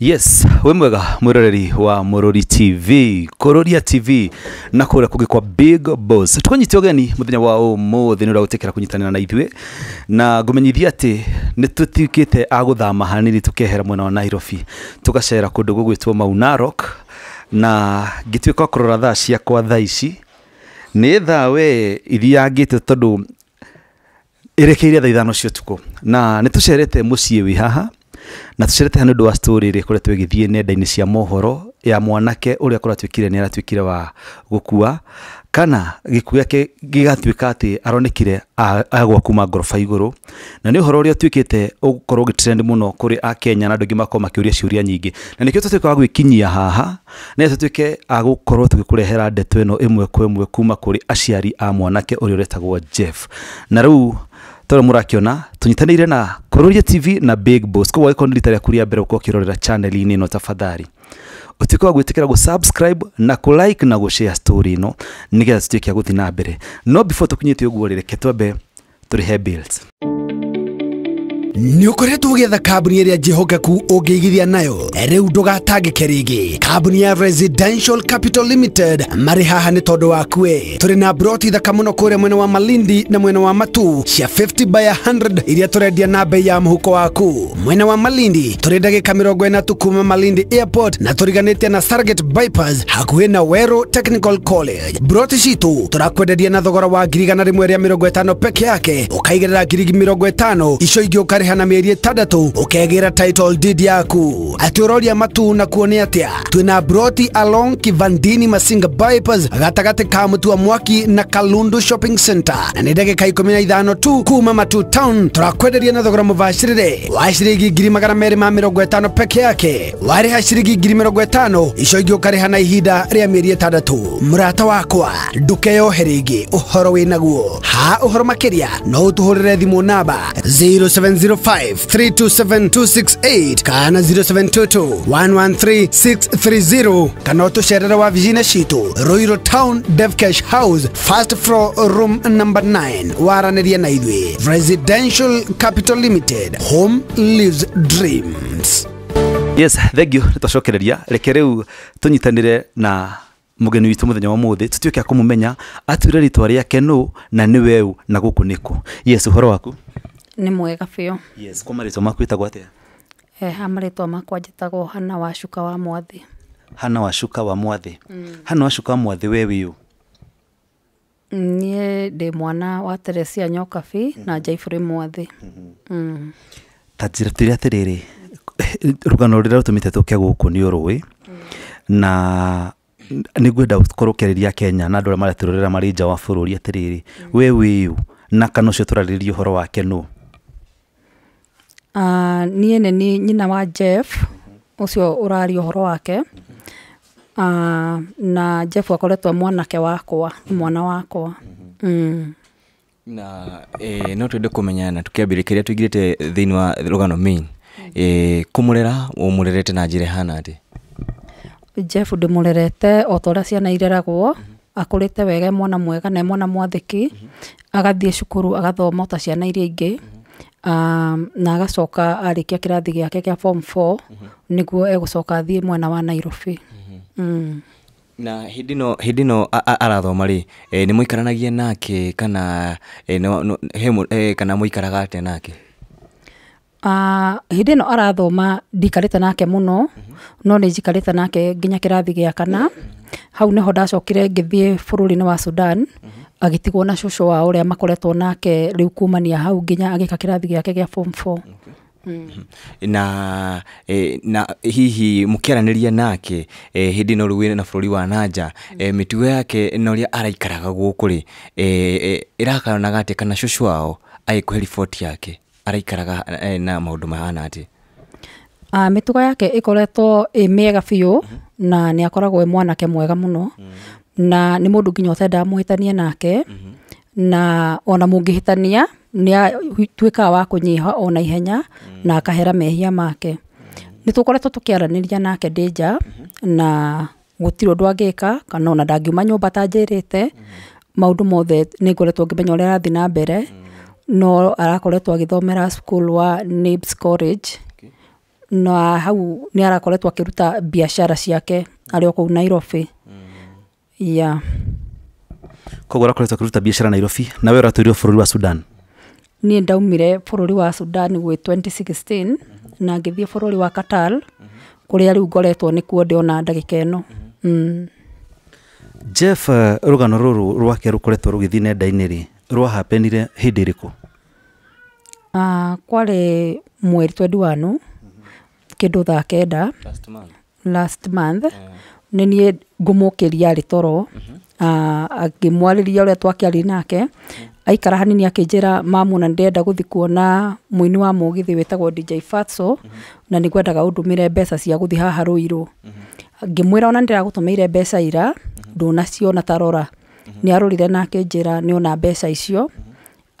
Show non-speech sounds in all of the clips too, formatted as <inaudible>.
yes we mwega mwiroreri wa murori tv kururia tv na kuria kungi kwa big boss tukanyite ugeni muthenya wa umuthi ni uragutikira kunyitanira na ithuĩ na ngumenyithia ati ni tutuikite aguthama hanini tukehera mwena wa nairobi tugacera kundu gugwitwo mau narok na ngituika kurora thaa ciakwa thaa ici nä thaa we iriangä te tondå ä rekä ire thaa ithano tukå na nä tå cerete må ciä wä haha na tucerete hano ndu wa story ri kuria twigithie nenda-ini cia mohoro ya mwanake uria kuratuikire ni aratuikire wa gukua kana gikuo gäake gigatuika ati aronekire agwa kuma ngoroba iguru na ni uhoro uria utuikite ugukorwo ugitrend muno kuri kenya na andu aingi makorwo makiuria ciuria nyingi na nikio tutuika wa gwikinyia haha ni tutuike agukorwo tugikurehera ndeto ino imwe kwa imwe kuma kuri aciari a mwanake uria uretagwo Jeff na riu toro murakiona tunyitanire na Kororia TV na Big Boss koguo agĩkorwo ndi rita rĩaku rĩa mbere uko kirorera channel inĩ no tafadhali utiko wa go subscribe na ku like na go share story ĩno nigeza tũtuĩke a gũthiĩ na mbere no before tũkinyĩte ũguo rĩreke twambe he bills nä å koretwo å gäetha kambuni ä rä a njähokeku å ngä igithia nayo rä u ndågatangä ke rä ngä kambuni ya residential capital limited marä haha nä tondå wakue tå rä na broti thaka må no kå rä mwena wa malindi na mwena wa matu cia 50 by 100 iria tå rendia na mbei ya må huko waku mwena wa malindi tå rä ndagä ka mä rongo kuma malindi airport na tå riganä tie na sarget bypass hakuhä na wero technical college broti citå tå rakwenderia na thogora wa ngiri igana rä mwe rä a mä rongo peke yake å kaigä rä ra ngirigi mä rongo ätano icio ingä å karä kũrĩha na mĩeri ĩtandatũ ũkegĩra title deed yaku atĩ ũroria matu na kuone atĩa twĩna broti along kivandini masinga bypass gatagatĩ ka mũtua mwaki na kalundu shopping center na nĩ ndagĩka ikũmi na ithano tu kuma matu town tũrakwenderia na thogora mũbacĩrĩre wa ciringi ngiri magana meri ma mĩrongo ĩtano peke yake warĩha ciringi ngiri mĩrongo ĩtano icio ingĩ ũkarĩha na ihinda rĩa mĩeri ĩtandatũ mũrata wakwa ndũkeyohe rĩngĩ ũhoro naguo ha ũhoro makĩria no ũtũhũrĩre thimũ namba 0704 07232726 kana 0722113630 kana utusherera wa vijina shitu roiro town devcash house first floor room number 9 waraniria na ithwe residential capital limited home lives dreams yes thank you nitwacokereria reke riu tunyitanire na mugeni witå må thenya wa må thä tå tuä ke akå må menya atuire ritwa rä ake no na nä na gå kå yes å waku nä mwega biå yes kwa twa maku wä tagwo atä eh, ha makwa hana wacuka wa mwathä hana wacuka wa mwathä mm. hana wacuka wa mwathä we wä niä ndä mwana wa terecia nyokabi mm -hmm. na njaibå mwathä mm -hmm. mm. ta njä rä atä <laughs> rä rugano rä rä a rå tå mä te tå ke gå kå nä å rå mm. na nä ngwenda gå korwo kä arä kenya na andå arä a maretå rä rä marä nja wa bå rå ri atä rä mm. rä we wä na kana å cio tå rarä ria å horo wake nå no. Ah, niä nĩ niĩ nyina wa Jeff ũcio å ũhoro wake ah, na Jeff akoretwo mwanake wakwa mwana wakwa mm. na no twende kũmenya na tũkĩambĩrĩria kĩrĩa tũingĩrĩte thĩinĩ wa rũgano main kũmũrera ũmũrerete na njĩra ĩhana atĩ Jeff ndĩmũrerete o ta ũrĩa ciana ireragwo akũrĩte wega e mwana mwega na e mwana mwathĩki agathiĩ cukuru agathoma ta ciana iria ingĩ um, na agacoka arĩkia kĩrathi gĩake kĩa form 4 mm -hmm. nĩguo egũcoka thiĩ mwena wa Nairobi mm -hmm. mm. na hĩndĩ no no arathoma rĩ e, eh, nĩ mũikaranagia nake kana e, no, no, he, e, kana mũikaraga atĩa nake ah, hĩndĩ ĩno arathoma ndikarĩte nake mũno mhm. no nĩ njikarĩte nake nginya kĩrathi gĩa kana mhm. hau nĩho ndacokire ngĩthiĩ bũrũri-inĩ wa Sudan mhm agitigwo na cucu wa ũrĩa makoretwo nake rĩu kumania hau nginya agĩka kĩrathi gĩake gĩa form four mm. hmm. na e, na hihi mukiaraniria nake e, hĩndĩ hindi no ruwe na bũrũri wa nanja eh, mitugo mm. yake na ũrĩa araikaraga gũkũ rĩ irakaranaga e, atä kana cũcũ wao agĩkũhe riboti yake araikaraga na maũndũ mahana atä Uh, ah, mĩtugo yake ĩkoretwo ĩ mĩega biũ mm -hmm. na nĩ akoragwo ĩ mwanake mwega mũno mm-hmm na nä må ndå nginya ũtendaga må hä nake mhm. na ona må ngä hä tania nä kaga wa kå nyiha ona ihenya mm. na akahera mehia make mm. nä tå koretwo tå kä aranä nake ndä nja mhm. na gũtirĩ ũndũ angĩka kana ona ndangiuma nyũmba ta njĩrĩte mhm. maũndũ mothe nĩ ngoretwo ngĩmenya ũrĩa arathiĩ na mbere mm. no arakoretwo agĩthomera cukuru wa NABS College na hau nĩ arakoretwo akĩruta biacara ciake arĩ o kũu Nairobi yeah koguo ũrakoretwo kũruta biacara nairobi nawe ũratũirwo bũrũri wa sudan niĩ ndaumire bũrũri wa sudan gwĩ 2016 na ngĩthiĩ bũrũri wa qatar kũrĩa rĩu ngoretwo nĩkuo ndĩona ndagĩka ĩno mm. jeff eh, rugano ruru rwake rukoretwo rũgĩthiĩ nenda-inĩ ri rwahapenire hĩndĩ ĩrĩkũ uh, kwarĩ mweri 21 kĩndũ thaa kenda last month, month. Yeah. nĩ ngumukiria ari toro mhm. akimwarĩria ũrĩa twakĩaria nake mhm. aikara hanini akĩnjĩra mamu na ndĩrenda gũthiĩ kuona mũini wa mũgithi wĩtagwo DJ Fatso mhm. na nĩ ngwendaga ũndũmĩre mbeca cia gũthiĩ haha rũirũ ngĩmwĩra ona nĩndĩragũtũmĩire mbeca ira ndũnaciona ta rora nĩ arorire na akĩnjĩra ona mbeca icio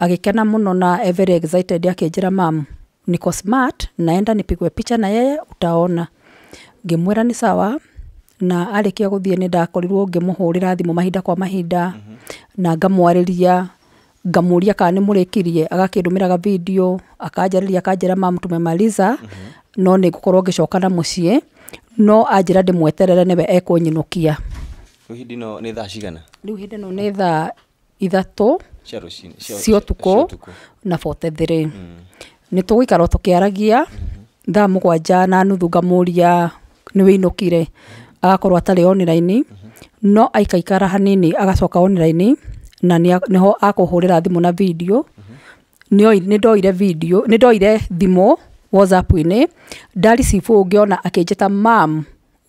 agĩkena mũno na every excited akĩnjĩra mam niko smart naenda nipigwe picha na yeye utaona ngĩmwĩra nĩ sawa na arĩkia gũthiĩ nĩ ndakorirwo ngĩmũhũrĩra thimũ mahinda kwa mahinda na ngamwarĩria ngamũria kana nĩ mũrĩkirie agakĩndũmĩra video akanjarĩria akanjĩra mam tumemaliza no nĩ ngũkorwo ngĩcoka na mũciĩ no anjĩra ndĩmweterere nĩwe ekũnyinũkia rĩu hĩndĩ ĩno nĩ thaa cigana rĩu hĩndĩ no nĩ thaa ithatũ cia ũtukũ na 43 mm. nĩ tũgũikara o tũkĩaragia mm-hmm. thaa mũgwanja na nuthu ngamũria nĩ wĩinũkire mm-hmm agakorwo atarĩ online mm-hmm. no aikaikara hanini agacoka online na nĩho akũhũrĩra thimũ na video mm-hmm. nĩ ndoire video nĩ ndoire thimũ whatsapp-inĩ ndaricibũ ngĩona akĩnjĩta mam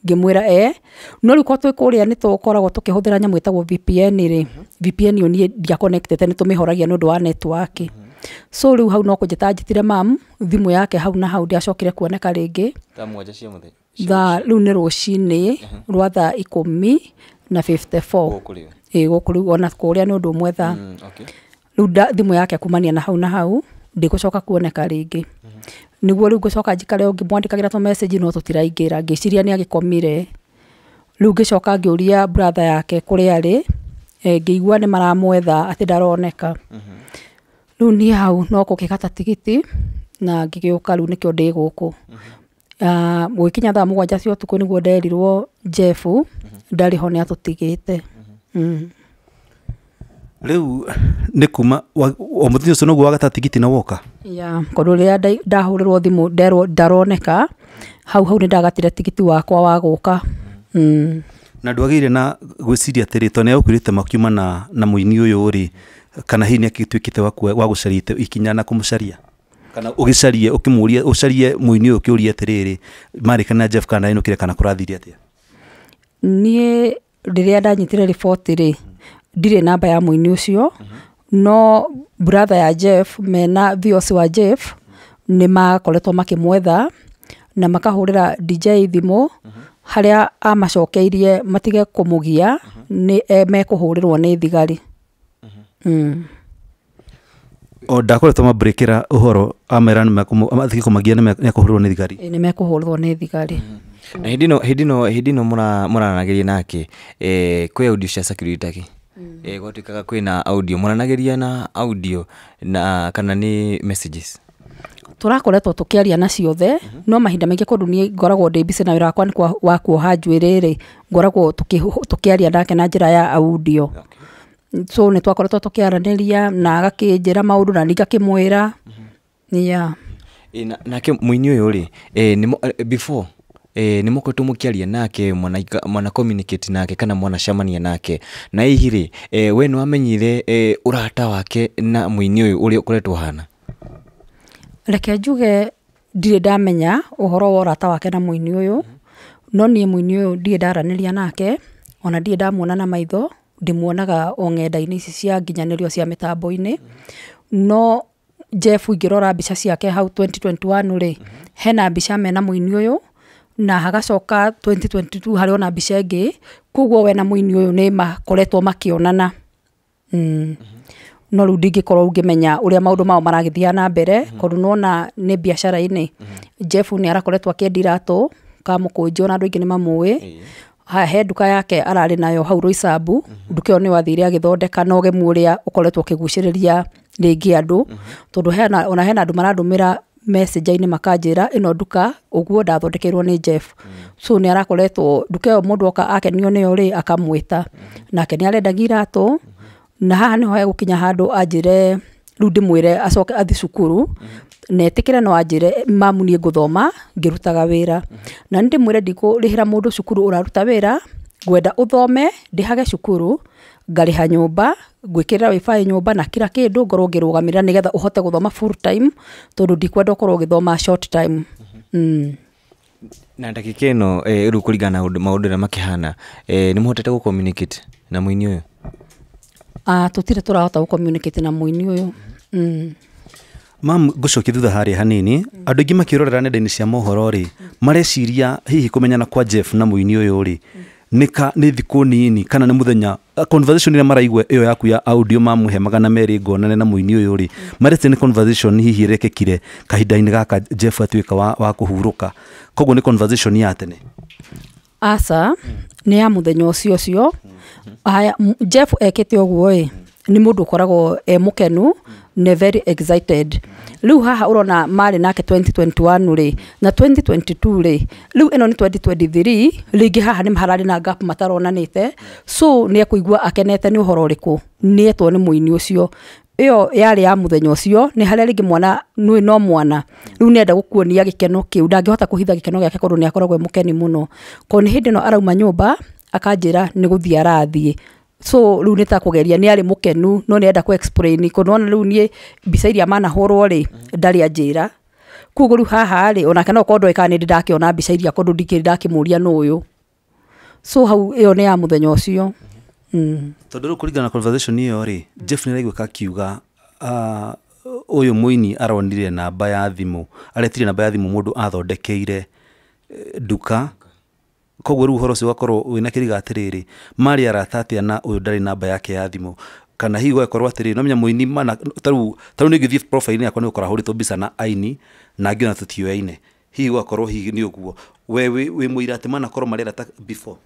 ngĩmwĩra e no rĩu korwo twĩ kũrĩa nĩ tũkoragwo tũkĩhũthĩra nyamũ ĩtagwo VPN rĩ mm-hmm. VPN ĩyo niĩ ndiaconnectete nĩ tũmĩhoragia nĩ ũndũ wa netiwaki so rĩu hau no kũnjĩta anjĩtire mam thimũ yake hau na hau ndiacokire kuoneka rĩngĩ thaa Mhm. thaa rä u nä rå cinä rwa ikå mi na gå rä u ona kå rä a nä å ndå ũmwe rä u thimå yake kumania na hau na hau ndigå coka kuoneka rä mhm. ngä nä guo rä u ngå coka njikare ngä mwandä kagä ra no tå tiraingä ra ngä ciria nä agä komire rä u ngä coka ngä å ria bratha yake kå rä arä ngä igua nä maramwetha atä ndaroneka mhm. rä u niä hau no kå gä gata tigiti na ngä gä å ka rä u nä kä o ndä gå kå Uh, kinya thaa må gwanja cia å tukå nä guo nderirwo jefu mm-hmm. ndarä ho nä atå tigä te mm-hmm. mm. rä u nä kuma o må thenya å cio noguo wagata tigiti na woka kondå rä rä a ndahå rä rwo thimå nderwo ndaroneka hau hau nä ndagatire tigiti wakwa wa gå ka mm-hmm. mm. na ndwagä ire na gwä ciria atä rä to nä agå te makiuma na, na må ini å yå rä kana hihi nä agä tuä kä te wa gå ikinya na kå må caria kana ugicaria ukimuria ucarie muini uyu kiuria atiriri mari kana Jeff kana ino kire kana kurathire atia nie riria ndanyitire riboti ri ndirä namba ya må ini å cio no bratha ya jeff mena viosi wa jeff nä makoretwo makä mwetha na makahå rä ra dj thimå harä a amacokeirie matige kå må gia nä e, mekå hå rä rwo nä thigari mm o ndakoretwo mambrĩkĩra ũhoro amera mathiĩ kũmagia nĩmekũhũrwo nĩ thigari nĩmekũhũrwo nĩ thigari mm. na hidino hidino hidino mura ĩno mũranagĩria nake kwe audio cia security mm. kwe na audio mũranagĩria na audio na kana ni messages tũrakoretwo tukiaria na ciothe mm-hmm. no mahinda maingĩ kũndũ ni ngoragwo ndĩ mbica na wirakwa ni kwa kuoha hajwirire rĩ ngoragwo tũkĩaria nake na njĩra ya audio okay so nä twakoretwo tå kä aranäria na agakä njä ra maå ndå na ningakä mwä ra nake må ini å yå rä before eh, nä må kä aria nake mwana, nake kana camania nake na hihi rä we nä wamenyire eh, å rata wake na må ini å yå å rä a å koretwo hana reke njuge ndirä ndamenya å horo wa å rata wake na må ini å yå no niä må ini å yå ndirä ndaranä ria nake ona ndirä ndamuona na maitho ndimuonaga o ng'enda-inĩ ici cia nginyanĩrio cia mĩtambo-inĩ no Jeff ingĩrora mbica ciake hau 2021 rĩ hena mbica mena mũini ũyũ na hagacoka 2022 harĩ ona mbica ĩngĩ kwoguo wena mũini ũyũ nĩ makoretwo makĩonana mm. no rĩu ndingĩkorwo ngĩmenya ũrĩa maũndũ mao maragĩthia na mbere tondũ nona nĩ biacara-inĩ Jeff nĩ arakoretwo akĩendi iratũ kamũkũnjio na andũ aingĩ nĩ mamũĩ he nduka yake ararĩ nayo hau roicambu mhm. nduka ĩyo nĩ wathire agĩthondeka na ũgemu ũrĩa ũkoretwo ũkĩgucĩrĩria rĩngĩ andũ mhm. tondũ ona hena andũ maradũmĩra mecenja-inĩ makanjĩra ĩno nduka ũguo ndathondekeirwo nĩ Jeff mhm. so nĩ arakoretwo nduka ĩyo mũndũ oka akenio nĩyo rĩ akamwĩta nake nĩ arendagia iratũ na haha nĩho rä handũ anjĩre rĩu ndĩmwĩre acoke athi cukuru na etikira no ajire mamu nie nguthoma ngirutaga wira na ndi mwire rihira mundu cukuru uraruta wira gwenda uthome ndihage cukuru ngariha nyumba ngwikirira wifi nyumba na kira kindu ngoro ngirugamira nigetha uhote guthoma full time tondu ndikwenda ukorwo githoma short time mm. na ndagika ino eh, riu kuringana na maundu uria makihana eh, ni muhotete communicate na muini uyu ah tutire turahota communicate na muini uyu mm mam ngucokithutha harä hanini andå aingä makĩrorera nenda-inä cia mohoro rä mareciria hihi kũmenyana kwa jeff na mũini ũyũ rĩ nika nä thikå nini kana nä må thenya uh, conversation ä maraigua ä yo yaku ya audio mamũhe magana merä ngonane na må ini å yå rä marete nä conversation hihi rekekire kahinda-inä gaka jeff atuä ka wa, wa kå hurå ka koguo nä conversation ya tene asa nä ya må thenya å cio å cio jeff ekä te å guo ä nä må ndå å koragwo e må kenu ne very excited rä haha urona mari nake 2021 ri na 2022 ri rä u ni 2023 rä haha ni mahararä na gap mataronanä te so nä ekå akenete ni uhoro horo ni rä kå nä etwo nä må ini iyo yari ya muthenya ucio ni haria ringi mwana nwi no mwana riu ni enda gukuonia gikeno kiu ndangihota kuhitha gikeno giake kondu ni akoragwo e mukeni muno koguo ni hindi no arauma nyumba akanjira ni guthii arathii so riu nita kugeria ni ari mukenu no ni enda ku explain ko no riu ni bica iria mana horwo ri ndari anjira kugo riu haha ri ona kana okondo ikani ndake ona mbica iria kondo ndikiri ndakimuria no uyu so hau iyo ni ya muthenya ucio mm. tondå rä u kå ringana na ä yo rä jeff nä araiguä ka akiuga å ah, yå må ini aronire namba ya thimå aretire namba ya thimå må ndå athondekeire eh, nduka koguo rä u horo å cio ũgakorwo wä na kä riga atä rä marä arata atä a na å yå ndarä namba yake ya thimå kana hihi gũgakorwo atĩrĩ no menya mũini mana tarĩu tarĩu nĩngĩthiĩ profile-inĩ yakwa nĩgũkora hũrĩtwo mbica na aini na ngĩona tũtiũyaine hihi gũgakorwo hihi nĩ ũguo we wĩ mũira atĩ manakorwo marĩra ta before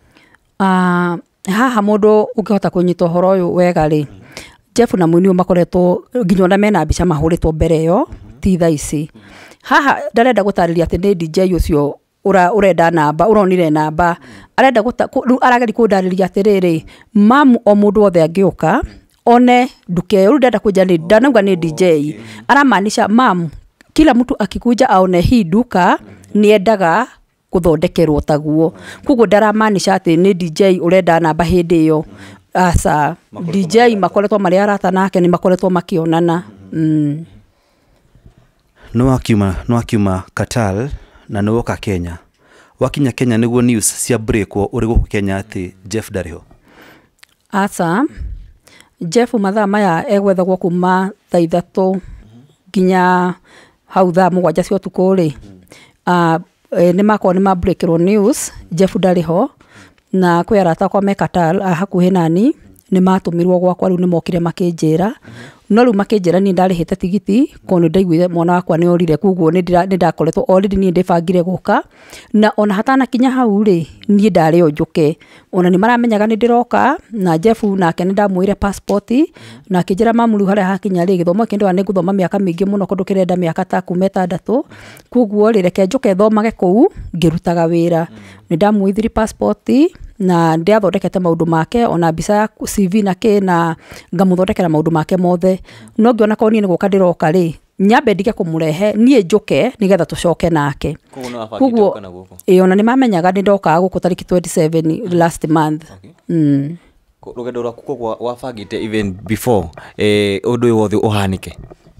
uh, haha mũndũ ũngĩhota kũnyita ũhoro ũyũ wega rĩ mm -hmm. jeff na mũini ũyũ makoretwo nginya ona mena mbica mahũrĩtwo mbere ĩyo mm ti tha ici mm -hmm. haha ndarenda gũtarĩria atĩ nĩ dj ũcio ura urenda namba uronire namba arenda rĩu arageri kũndarĩria atĩrĩrĩ mamu o mũndũ wothe angĩũka one duka ĩyo rĩu ndenda kwenja ni ndanauga nĩ dj aramaanisha mamu kila mtu akikuja aone hi duka niendaga kuthondekerwo taguo koguo ndaramaanisha ati ni dj urenda namba hĩndĩ ĩyo asa dj makoretwo mari arata nake ni makoretwo makionana mm. no akiuma no akiuma katal na nä woka kenya wakinya kenya nä guo news cia å rä gå kå kenya atä jeff ndarä ho aca jeff mathaa maya egwethagwo kuma thaa ithatå nginya hau thaa må gwanja cia å tukå rä e, nä makorwo nä mambrkä rwo jeff ndarä ho na kwä arata akwa me hakuhä nani nä matå mirwo gwakwa rä u nä mokire makä njä ra no rä u makä njä ra niä ndarä hä te tigiti kondo ndaiguire mwana wakwa nä orire koguo nä ndakoretwo orä niä ndä bangire gå ka na ona hatanakinya hau rä niä ndarä o njå ke ona nä maramenyaga nä ndä roka na jefu nake nä ndamwä re na akä njä ra mamuriu harä a hakinya rä gä thomo kä ndä wa nä ngå thoma mä aka mä ingä må no kondå kä renda mä aka ta kuma ätandatå koguo rä reke njå ke thomage kå u ngä rutaga wä ra nä ndamwä thiri na ndä athondekete maå ndå make ona mbica ya cv na kä na ngamå thondekera maå ndå make mothe no ngiona korwo niä nä gå ka ndä roka rä nyambe ndige kå må rehe niä njå ke nä getha tå coke nake koguo ona nä mamenyaga nä ndokaga gå kå tarä ki mm-hmm. last month mm. rå gendo rwaku koguo wabangä te even before å ndå yå wothe å hanä ke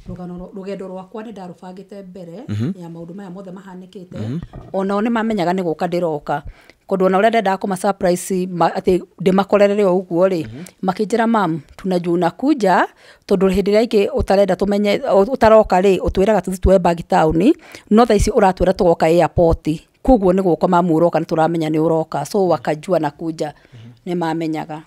rugano rugendo rwakwa ni ndarubangite mbere mhm. ya maundu maya mothe mahanikite mhm. onao ni mamenyaga ni guka ndiroka kondå ona uria ndendaga kũma surprise ati ndimakorere rĩo ũguo rĩ mhm. makĩnjĩra mam tuna juna kuja tondũ hĩndĩ ĩrĩa ingĩ ũtarenda tũmenye ũtaroka twä raga tũthi tuoe mbagi taũni no tha ici ũratwĩra airport koguo nĩ gũka mamu ũroka nĩ tũramenya nĩ ũroka so wakajua na kuja nĩ mamenyaga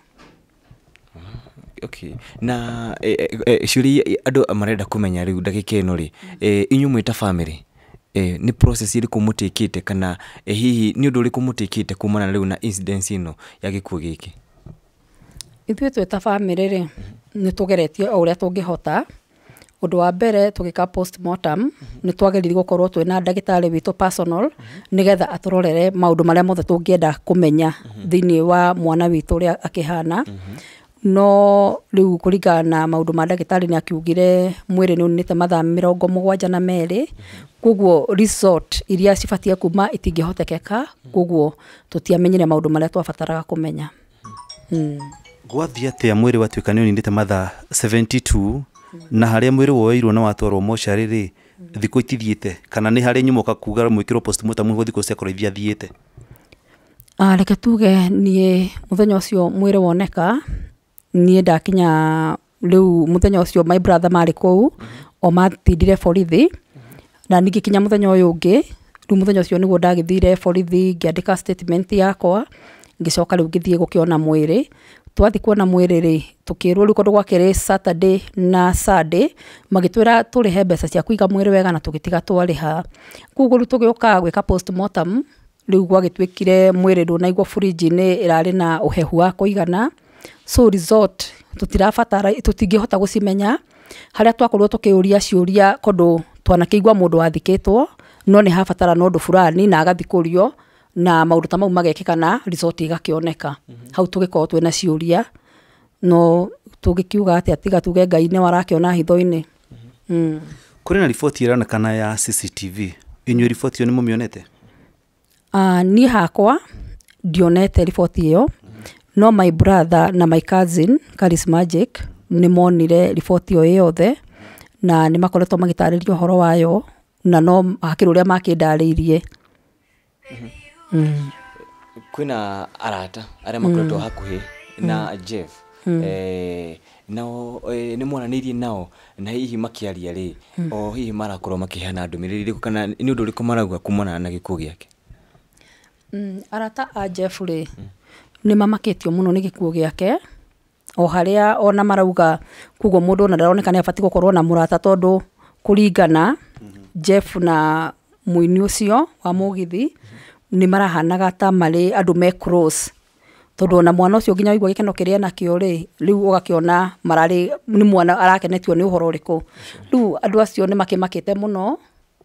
okay na e, e, shuri andũ marenda kũmenya rĩu ndagĩka ĩno rĩ eh, inyu mwĩ ta bamĩrĩ eh, nĩ process ĩrĩkũ mũtĩkĩte kana e, hihi må tä kä te kumana u na incidence no ya gä kä ithuĩ twä ta bamĩrĩ nä tå geretie o ũrĩa tũngĩhota ũndũ wa mbere twä na ndagä tarä witå nä getha atå personal maå ndå marä a mothe menya thä inä wa mwana witũ mm -hmm no riu kuringana na maundu ma ndagitari ni akiugire mwiri ni unite mathaa mirongo mugwanja na meri koguo resort iria cibatie kuma itingihotekeka koguo tutiamenyire maundu maria twabataraga kumenya mm. gwathi atia mwiri watuika ni uninite mathaa 72 na haria mwiri woirwo na watwarwo mocarä rä thikå itithiäte kana nä harä nyuma kakuga mwä kä rwo ciakorwo ithia ah, reke tuge niä må thenya å cio mwä rä woneka niä ndakinya rä u må thenya å cio my brother marä kå u o matindire borithi na ningä kinya må thenya å yå å ngä rä u må thenya å cio nä guo ndagä thire borithi ngä andä ka yakwa ngä coka rä u ngä thiä gå kä ona mwä twathi kuona mwiri ri tukirwo riu kondu gwakiri saturday na sunday magitwira turihe mbeca cia kuiga mwiri wega na tugitiga twariha kuguo riu tugiuka gwika postmortem riu gwagitwikire mwiri ndunaigwo fridge-ini irari na uhehu wa kuigana so resort tutirabatara tutingihota gucimenya haria twakorwo tukiuria ciuria kondu twanakiigua mundu wathiketwo no ni habatara no ndu fulani na agathikurio na maundu ta mau magekekana resort igakioneka mhm. hau tugikorwo twina ciuria no tugikiuga ati atiga tuge ngai ni warakiona hitho mhm. mm kuri na riboti ironekana ya cctv inyuä riboti ä yo nä må mä onete ah, niä hakwa ndionete riboti ä yo no my brother na my cousin Charis Magic nä monire riboti ä yothe na nä makoretwo magä ria å horo wayo na no hakä rä å rä a makä irie mm. kwina arata arä a makoretwo mm. hakuhä na mm. jeff eh, nao eh, nä mwananä nao na hihi makä aria rä o hihi marakorwo makä heana ndå mä rä rä kana nä å ndå å rä kå kumana na gä kuo gä ake arata a jeff rä mm nä mamakĩtio må no nä gä o harä ona marauga kuguo må ndå ona ndaroneka nä abatiĩ gũkorwo na må rata tondå mm -hmm. jeff na mũini ũcio wa mũgithi mhm. nĩ marahanaga ta marĩ andũ me cross tondũ ona mwana ũcio nginya waigua gĩkeno kĩrĩa nakĩo rĩ rĩu ũgakĩona mararĩ nĩ mwana arakenetio nĩ ũhoro ũrĩkũ rĩu andũ acio nĩ makĩmakĩte mũno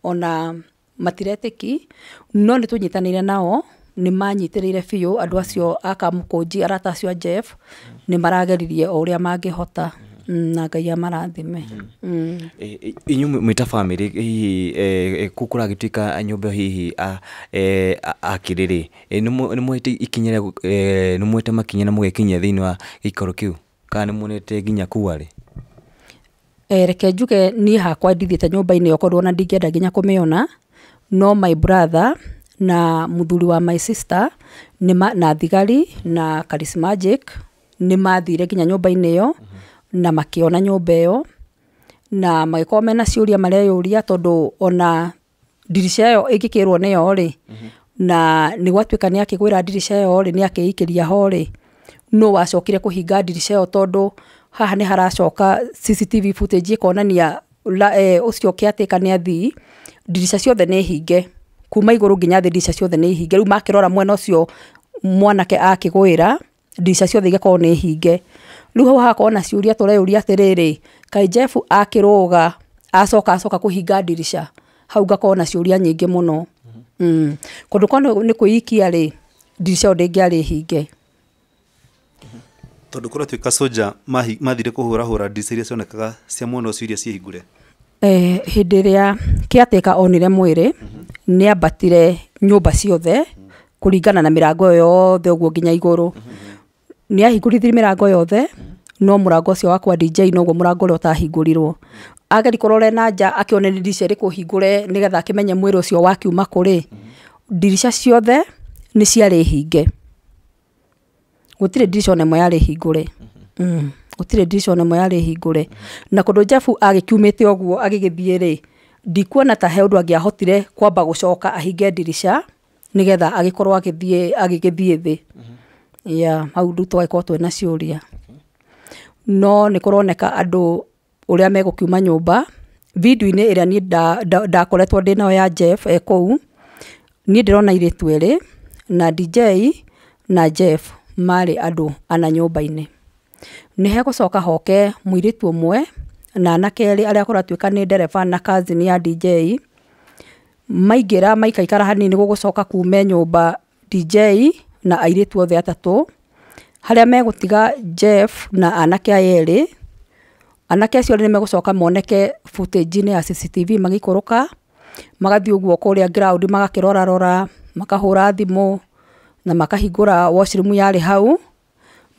ona matiretĩki no nĩ tũnyitanĩire nao nä ire biå andå acio akamå arata acio a jeff nä marageririe o å rä a mangä hota mm, na ngai a marathime inyu mwä ta bamä hihi kå kå ragä tuä ka nyå mba hihi akä rä rä nä mwete nä mwete makinya na må gekinyia thä inä wa gä ikaro kä u kana nä mwonete nginya kå arä reke njuge niä hakwa ndithiä te nyå mba-inä yo korwo ona ndingä enda nginya kå mä ona no my brother na muthuri wa my sister nima, na thigari na charismagic nä mathire nginya nyå-mba-inä ä yo mm-hmm. na makä ona nyå-mba ä yo na magäkorwo mena ciå ria mareyå ria tondå ona ndirica ä yo ä ngä kä rwo nä yo rä na nä gwatuä ka nä akä gwä ra ndirica ä yo rä nä akä ikä ria ho rä no wacokire kå hinga ndirica ä yo tondå haha nä haracoka CCTV footage ä konania å eh, cio kä atä ka nä athii ndirica ciothe nä hinge kuma igå rå nginya thä ndica ciothe nä hinge rä makirora mwena ucio cio mwanake akigwira ra ndica ciothe igakorwo nä hinge rä u hau hagakorwo na ciũria tå atiriri kai atä akiruga rä kaä jebu acoka acoka kå hinga ndirica hau ngakorwo na ciũria nyingä må no mm-hmm. mm. kondå korwo nä kwä ikia rä ndirica ĩyo ndä ngä arä hinge tondå kå ratuä ka soja mathire kå hura ra hå ra ndica iria cionekaga cia mwana å cio iria ciĩhingure hä eh, ndä ä onire mwä mm -hmm nä ambatire nyå mba ciothe kå ringana na mä rango yothe å guo nginya igå rå nä ahingå mä rango yothe no må rango å cio wakwa dj noguo må rango å rä a åtahingå rirwo ageri kå rore na nja akä one ndirica rä kå hingå re nä getha akä menye mwä rä å cio wakiuma kå rä ndirica ciothe nä ciarä hinge gå tirä ndirica ona ä mwe yarä hingå re mm, gå tirä ndirica ona ä mwe yarä hingå re na kå ndå jebu agä kiumä te å guo agä gä thiä rä ndikuona ta he undu angiahotire kwamba gucoka ahinge ndirica nigetha agikorwo agithie agigithie thi mm-hmm. ya hau ndu twagĩkorwo twĩna ciũria no nĩ kũroneka andũ ũrĩa megũkiuma nyũmba video-inĩ ĩrĩa niĩ ndakoretwo ndĩ nayo ya Jeff e kũu niĩ ndĩrona irĩtu erĩ na DJ na Jeff marĩ andũ ana nyũmba-inĩ nĩ hegũcoka hoke mũirĩtu ũmwe na anake erĩ arĩa kũratuĩka nĩ ndereba na kazi ni ya DJ maingĩra maikaikara hanini gũgũcoka kume nyũmba DJ na airitu othe atatu haria megutiga Jeff na anake aya anake acio ni megucoka moneke footage ni ya CCTV magĩikũrũka magathiĩ ũguo kũrĩa ground magakirora rora makahura thimũ na makahingũra washroom yarĩ hau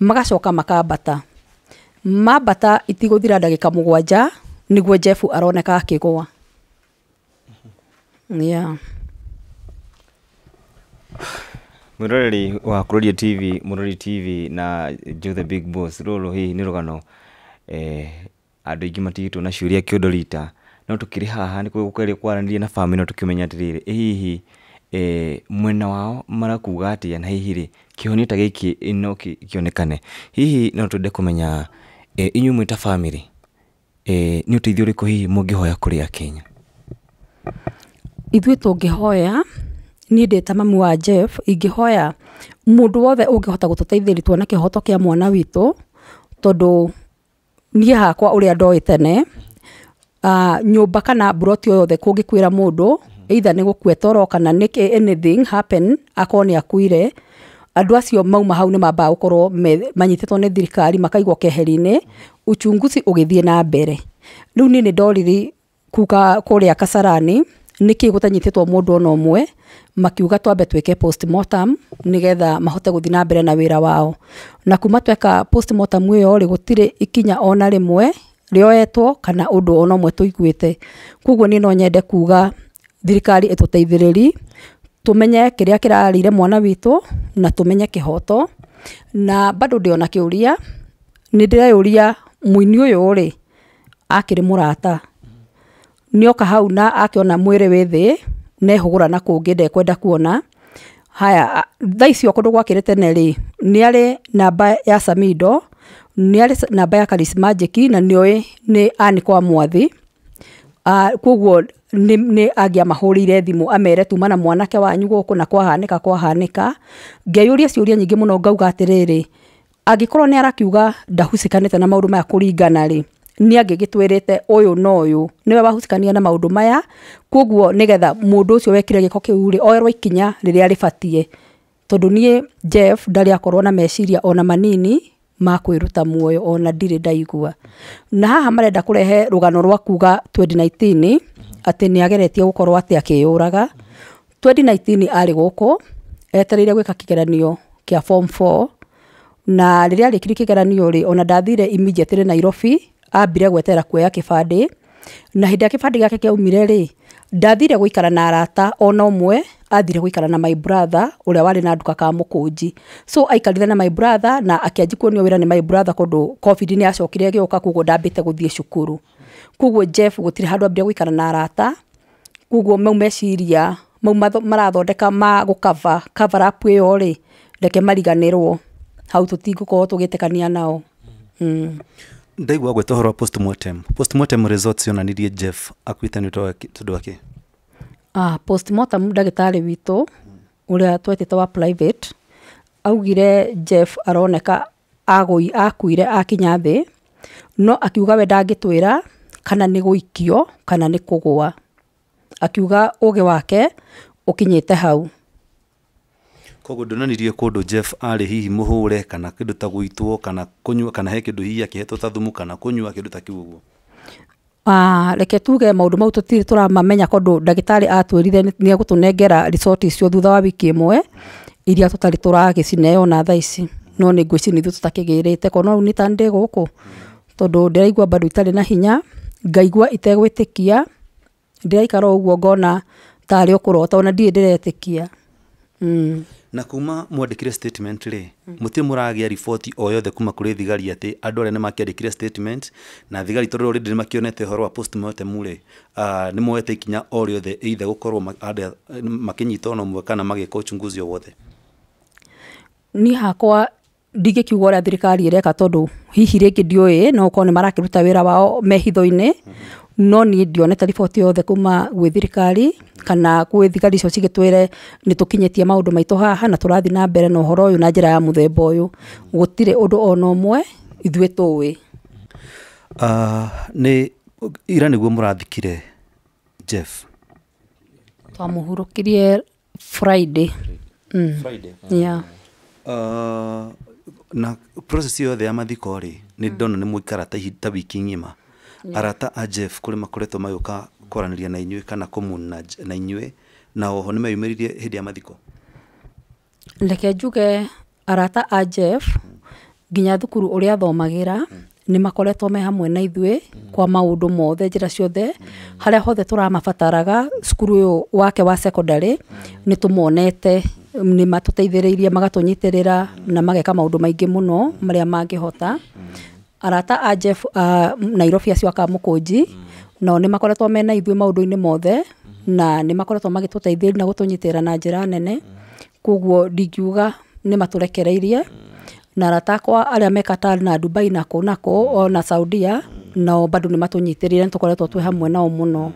magacoka makambata mambata itigå ndagĩka mugwanja niguo jeff aroneka akĩgũa mm-hmm. yeah. mwĩroreri wa kũroria tv mũrori tv na joe the big boss rũrũ hihi nĩ rũgano eh, andũ aingĩ matigĩtwo na ciũria kĩondo rita no tũkĩrĩ haha nĩ gũkaire kwaranĩria na bamĩrĩ no tũkĩmenya atĩrĩrĩ ĩ hihi eh, mwena wao marakuga atĩa na hihi rĩ kĩhonia ta gĩkĩ no kĩonekane hihi no twende menya inyu mwita family eh, nä å teithio å rä kå hihi må ngä hoya kå rä a kenya ithuä tå ngä hoya niä ndä ta mamu wa jeff ingä hoya må ndå wothe å ngä hota gå tå teithä twana kä hoto kä a mwana witå tondå niä hakwa å rä a ndoä tene uh, nyå kana mburoti o yothe kå ngä kwä ra må ndå nä gå toro kana nä anything happen akorwo nä akuire andå acio mauma hau nä mamba gå korwo manyitätwo nä thirikari makaigwo keheri-inä uchunguzi å gä thiä na mbere rä u niä nä ndoriri kuka kå rä a kacarani nä kä gå tanyitä må ndå ona å mwe makiuga twambe twä postmortem nä getha mahote gå thiä na mbere na wä ra wao na kuma tweka postmortem ä yo rä gå tirä ikinya ona rä mwe rĩoetwo kana ũndũ ona ũmwe tũiguĩte kwoguo niĩ no nyende kuga thirikari ĩtũteithĩrĩrie tumenye kiria kirarire mwana witu na tumenye kihoto na bado ndiona kiuria ni ndireyuria muini uyu ri akiri murata nioka hau na akiona mwiri wi thi nehugura na kungi ndekwenda kuona haya tha icio kundu gwakiri tene ri ni ari namba ya samido ni ari namba ya charismagic na nioi ni ani mwathi uh, koguo nä angäamahå rä ire thimå amere tuma na mwanake wanyu gåkå na kwahanä ka kwahanä ka ngäyå ria ciå ria nyingä må no ngauga atä rä rä angä korwo nä arakiuga ndahucikanä te na maå ndå maya kå ringana rä nä angä gä twä rä te å yå na å yå nä we wahucikania na maå ndå maya koguo nä getha må ndå å cio wekire gä ko kä u rä oerwo ikinya rä rä a rä batie tondå niä jeff ndarä akorwo na meciria ona manini makwĩruta muoyo ona ndirĩ ndaigua na haha marenda kũrehe rũgano rwa kuga 2019 atĩ nä ageretie gå korwo atä akä yå raga arä gå kå etereire gwä ka kä geranio kä a na rä rä arä kiri kä geranio rä ona ndathire immediately nairobi ambire gweterera kuoya kä bandä na hä ndä ya kä bandä gäake kä aumire rä ndathire gå ikara na arata ona mwe athire gå ikara na my brother å rä a warä na nduka ka må kå nji so aikarire na my brother na akä anji kuonio wä ra nä my brother kondå covid nä acokire gä oka koguo ndambä te gå thiä cukuru koguo jeff gutire handu ambire guikara na arata koguo mau meciria mau marathondeka ma gukava cover up iyo ri reke mariganirwo hau tutigukorwo tugitekania nao mm. ndaigua gwä ta å horo wa postmortem postmortem resorts yonanirie jeff akuite nä tondå akä ah, postmortem ndagä tarä witå å rä a twetete wa private augire jeff aroneka akuire akinya thä no akiuga we ndangä twä ra kana nĩ gũikio kana nĩ kũgũa akiuga ũgĩ wake ũkinyĩte hau koguo ndonanirie kũndũ jeff arĩ hihi mũhũre kana kĩndũ ta gwĩtwo kana kũnyua kana he kĩndũ hihi akĩhetwo ta thumu kana kũnyua kĩndũ ta kĩu ũguo ah, reke tuge maũndũ mau tũtirĩ tũramamenya kondũ ndagĩtarĩ atwĩrire nĩ egũtũnengera ricoti icio thutha wa wiki ĩmwe iria tũtarĩ tũragĩcineo na tha ici no nĩ ngwĩci nĩ ithuĩ tũtakĩgĩrĩte kona rĩu nĩ ta ndĩ gũkũ tondũ ndĩraigua bado itarĩ na hinya ngaigua itegwĩtĩkia ndĩraikara uguo ngona tarĩ ũkũrota ona ndirĩ mm. na kuma mwandĩkire statement rĩ mũtirĩ muragia riboti o yothe kuma kuri thigari atĩ andũ arĩa nĩmakĩandĩkire statement na thigari tondũ rĩu rĩndĩ nĩmakĩonete ũhoro wa postmortem rĩ nĩ moete ikinya o rĩothe either gũkorwo makĩnyita ona mwe kana magĩka uchunguzi o wothe ni hakwa ndingĩkiuga ũrĩa thirikari ĩreka tondũ hihi rĩngĩ ndiũĩ no ũkorwo nĩ marakĩruta wĩra wao mehitho-inĩ no niĩ ndionete riboti yothe kuma gwĩ thirikari kana gwĩ thigari icio cigĩtwĩre nĩ tũkinyĩtie maũndũ maitũ haha na tũrathiĩ na mbere na ũhoro ũyũ na njĩra ya mũthemba ũyũ gũtirĩ ũndũ ona ũmwe ithuĩ tũĩ uh, nĩ ira nĩguo mũrathikire jeff twamũhurũkirie friday, mm. friday. Ah, na process yothe ya mathiko rĩ nä mm. ndona nä mũikara ta wiki ng'ima arata a jeff kå rä makoretwo kwaranä ria na inyuä kana kũmuna na inyuĩ na oho ririe hä ndä ya mathiko reke njuge arata a jeff nginya thukuru ũrĩa athomagĩra mm. nä makoretwo me hamwe na ithuä mm. kwa maũndũ mothe njĩra ciothe harĩa hothe ramabataraga cukuru ũyũ wake wa secondary nĩ tũmonete nä matåteithä magatånyitä rä ra na mageka maå ndå maingä må no marä a mangä hota arata a Jeff uh, Nairobi acio aka mukunji mm. no nä makoretwo mena ithuĩ maå mothe mm -hmm. na nä makoretwo magä tå na gå tå nyitä na njä nene mm. koguo ndingiuga nä matå na arata kwa arä a mekata na Dubai nako nako ona Saudia nao bado nä matå nyitä rä re nä tå koretwo twä hamwe nao må no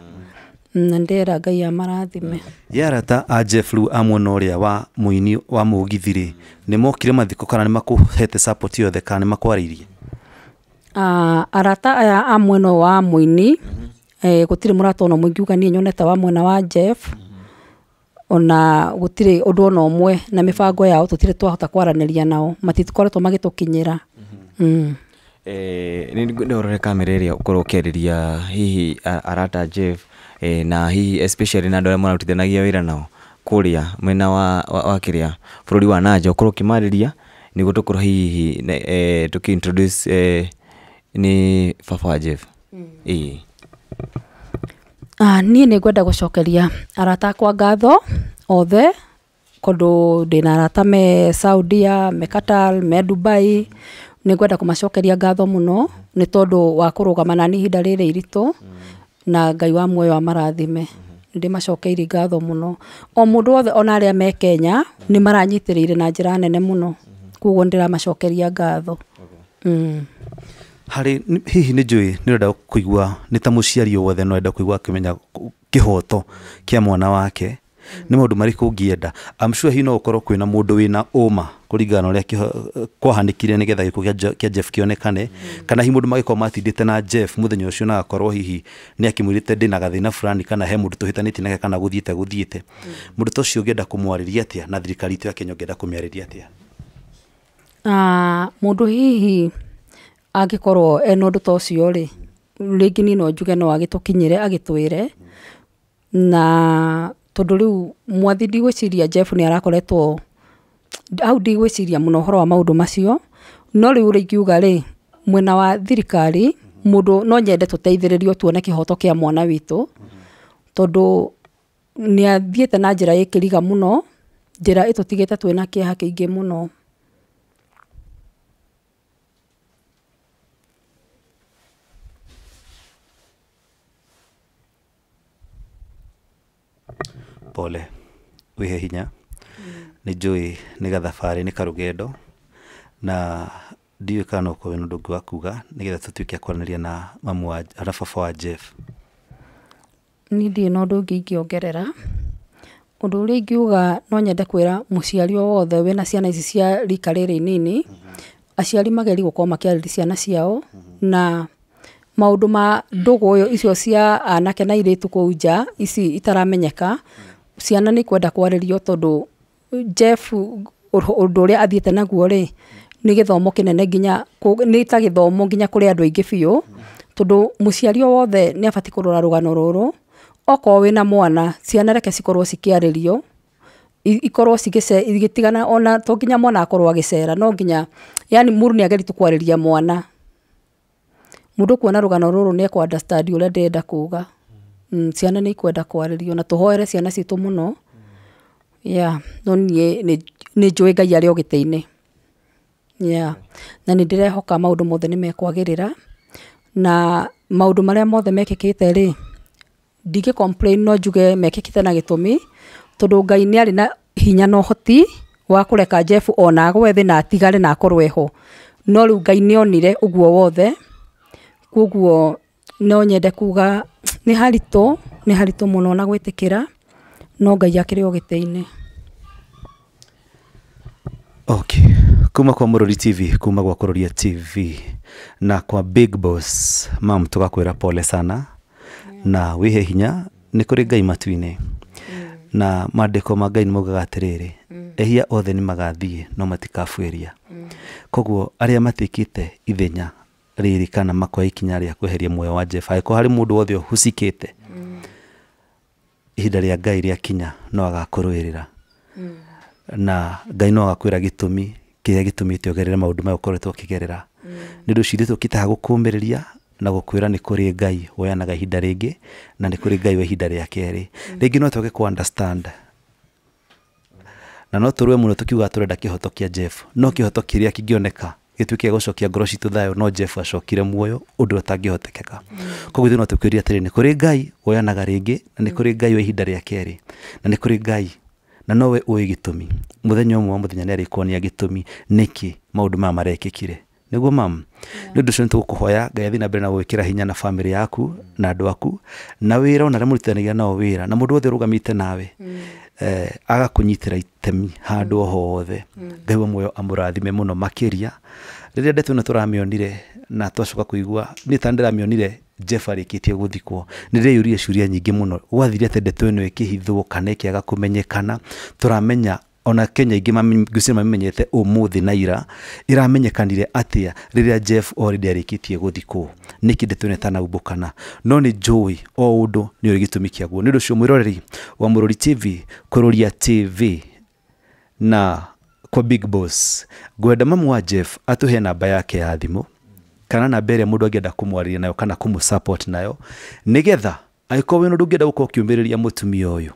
na ndera ngai amarathime yarata a jeff rä amwe na å rä a wa må wa må githi nä mokire mathiko kana nä makå hete yothe kana nä makwarä ah, arata aya amwena mwena wa muini eh, gå tirä må rata ona må ingiuga wa mwena wa jeff ona gå tirä å ndå ona å mwe na mä bango yao tå tirä twahota kwaranäria nao matitikoretwo magä tå kinyä ra nä kamera ä rä a å korwo å hihi arata jeff e, na hihi especially na andå arä a mararutithanagia wä ra nao kå rä a mwena wa, wa, wa kä rä a bå rå ri wa nanja å korwo å kä marä ria nä guo tå korwo hihi tå kä e, nä e, baba wa jeff mm. e. ah, niä nä ngwenda gå cokeria arata akwa ngatho othe ndä na arata me saudia me katal me dubai nä ngwenda kå macokeria ngatho må no nä tondå wa kå rå gama nani ihinda rä rä iritå mm na ngai wa muoyo wa marathime ndä macokeirie ngatho må no o må ndå wothe ona arä a me kenya nä maranyitä rä ire na njä ra nene må no koguo ndä ramacokeria ngatho mm. harä hihi nä njå ä nä renda kå igua nä ta må ciari wothe no renda kå igua akä menya kä hoto kä a mwana wake nä maå ndå marä kå ngä amshua hihi no å korwo kwä na må ndå wä na å ma kå ringana na å rä a kwahanä kire nä getha gä kuo kĩa jeff kĩonekane kana hihi må ndå magä korwo matindä te na jeff må thenya å cio na agakorwo hihi nä akä mwä rä te ndä na gathä na burani kana he må ndå tå hä tanä tie nake kana gå thiä te må ndå ta å cio ngä enda kå mwarä ria atä a na thirikari itå ya kenya å ngä enda kå mä arä ria atä a ah, må ndå hihi angä korwo ena å ndå ta å cio rä rä ngä no njuge no agä tå kinyä re agä twä re na rä u mwathi ciria Jeff nä arakoretwo hau ndigwiciria muno horo wa ndå macio no u rä ingiuga rä mwena wa thirikari ndå no nyende rio tuone kä a mwana tondå nä athiä te na te twä na kä itutigite kä ingä må no pole wihe hinya nä njå ä nä gathabarä nä karå na ndiå kana å korwo na å ndå wa kuga nä getha tå tuä ke na mamu wa na baba wa jeff niä ndirä na å ndå å ngä ingä ũndũ ũrĩa ingiuga no nyende kwĩra mũciari o wothe na ciana ici cia rika rä nini aciari mageri gũkorwo ri ciana ciao na maũndũ ma ndũgũ icio cia anake na airĩtu kũu nja ici itaramenyeka ciana nä kwenda kwarärio tondå jeff ndå å rä a athiäte naguo rä nä gä thomo kä nene nginya nä ta gä thomo nginya kå rä andå aingä biå tondå må ciari o wothe nä abatiä kå rå ra rå gano rå rå okorwo wä na mwana ciana reke cikorwo cikä ikorwo cigä tigana ona to nginya mwana akorwo agä cera no nginya yani må rå nä ageritå kwarä ria mwana må ndå kuona rå gano rå rå nä ekå å rä a ndä enda kå ga Mm, ciana nä ikwenda kwarä na tå hoere ciana citå må no no niä nä njå ä ngai arä a å gä tä-inä na nä ndä rehoka maå ndå mothe nä mekwagä rä ra na maå ndå marä a mothe kä te rä ndingä no njuge mekäkä te na gä tå mi tondå ngai nä arä na hinya na å hoti wa kå reka jebu ona agwe thä na atigare na akorwo eho no rä u ngai nä onire å guo wothe koguo no nyende kuga nä haritå nä haritå må no na gwitikira tä kä ra no ngai akä rä gä tä okay. kuma kwa mururi tv kuma kwa kururia tv na kwa big boss mam tugakwira pole sana na wihe hinya nä kå rä ngai matu-inä mm. na mandäko ma ngai nä maugaga atä rä mm. ehia othe nä magathiä no matikabuä ria mm. koguo arä a matä kä te ithenya riri kana makoya ikinya rĩa kweheria muoyo wa jeba angĩkorwo harĩ mũndũ wothe ũhucikĩte mm. ihinda rĩa ngai rĩa kinya no agakũrũĩrĩra mm. na ngai no agakwĩra gĩtũmi kĩrĩa gĩtũmĩte ũgerere maũndũ maya ũkoretwo ũkĩgerera mm. nĩ ũndũ ũcio ithuĩ tũkĩtaha gũkũmĩrĩria na gũkwĩra nĩ kũrĩ ngai woyanaga ihinda rĩngĩ na nĩ kũrĩ ngai wa ihinda rĩa kerĩ rĩngĩ no twage kũ understand na no tũrũe mũno tũkiuga tũrenda kĩhoto kĩa Jeff no kĩhoto kĩrĩa kĩngĩoneka gituike gucokia ngoro citu thayo no Jeff acokire muoyo undu hotekeka koguo ithuĩ no tũkĩũria atĩrĩ nĩ kũrĩ ngai woyanaga rĩngĩ na nĩ kũrĩ ngai wa ihinda rĩa kerĩ na nĩ kũrĩ ngai na nowe ũĩ gĩtũmi mũthenya ũmwe wa mũthenya nĩ arĩkuonia gĩtũmi nĩkĩ maũndũ maya marekĩkire nĩguo mam nĩ ũndũ ũcio nĩ hoya ngai athiĩ na mbere na gwĩkĩra hinya na bamĩrĩ yaku na andũ aku na wĩra ona arĩa mũrutithanagia nao wĩra na mũndũ wothe ũrũgamĩte nawe mm Eh, agakũnyitĩra itemi handå o hothe mm. ngai wa muoyo amũrathime mũno makĩria rĩrĩa ndeto ĩno tũramĩonire na twacoka kũigua nĩ ta ndĩramĩonire jeba rĩkĩtie gũthikwo nĩ ndĩreyũrire ciũria nyingĩ mũno gwathirie atĩ ndeto ĩno ĩkĩhithwo kana ĩkĩaga kũmenyekana tũramenya ona kenya ingä gucä mamenyete å må thä na ira iramenyekanire atä a rä rä a jeff orä arä kä tie gå thikå nä kä ndä tanaumbå kana no nä njåä o å ndå nä å rä gä tå mi nä å ndå cio wa må rori tv kå roria tv na kwa big boss ngwenda mamu wa jeff atå he namba yake ya thimå kana namba ä rä a må ndå angä enda kå mwarä nayo kana kå må nayo nä getha angä korwo wä no ndå ngä enda gå korwo å kä må tumia å yå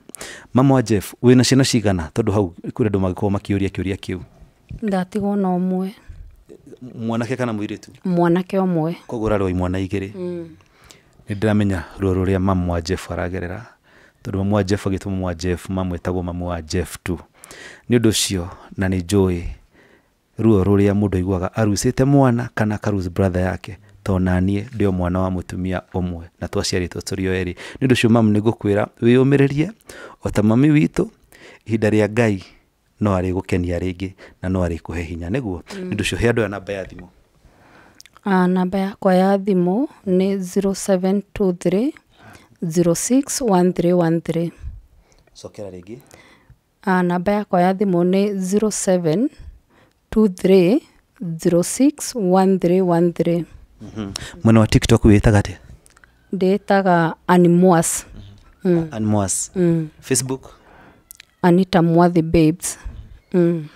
mama wa jeff na ciana cigana tondå hau ria kä å ria kä u ndatigwo na mwe mwanake kana mwiritu mwanake mwe koguo raroi igä rä mm. ndä ramenya ruo a mamu wa jeff aragerera tondå mamu wa jeff agitwo mamu wa jeff mamwetagwo mamu wa jeff tu nä å ndå cio na nä njå ruo rå rä a må ndå aiguaga arucä te mwana kana karuth brothe yake to naniä ndä o mwana wa må tumia å mwe na twaciarĩtwo tå rĩ erä nä ndå cio mamu nä ngå kwä ra wä å mä rä rie o ta mami witå ihinda rä a ngai no arä gå kenia rä ngä na no arä kå mm. he hinya nä guo nä ndå cio he andå aya namba ya thimå namba yakwa ya thimå nä 0723 061313 cokera rä ngä namba yakwa ya thimå nä 0723 061313 Mm-hmm. mwena wa tiktok wĩtaga atĩa ndĩtaga animwas mm-hmm. mm. animwas mm. facebook anita mwathi babes mm.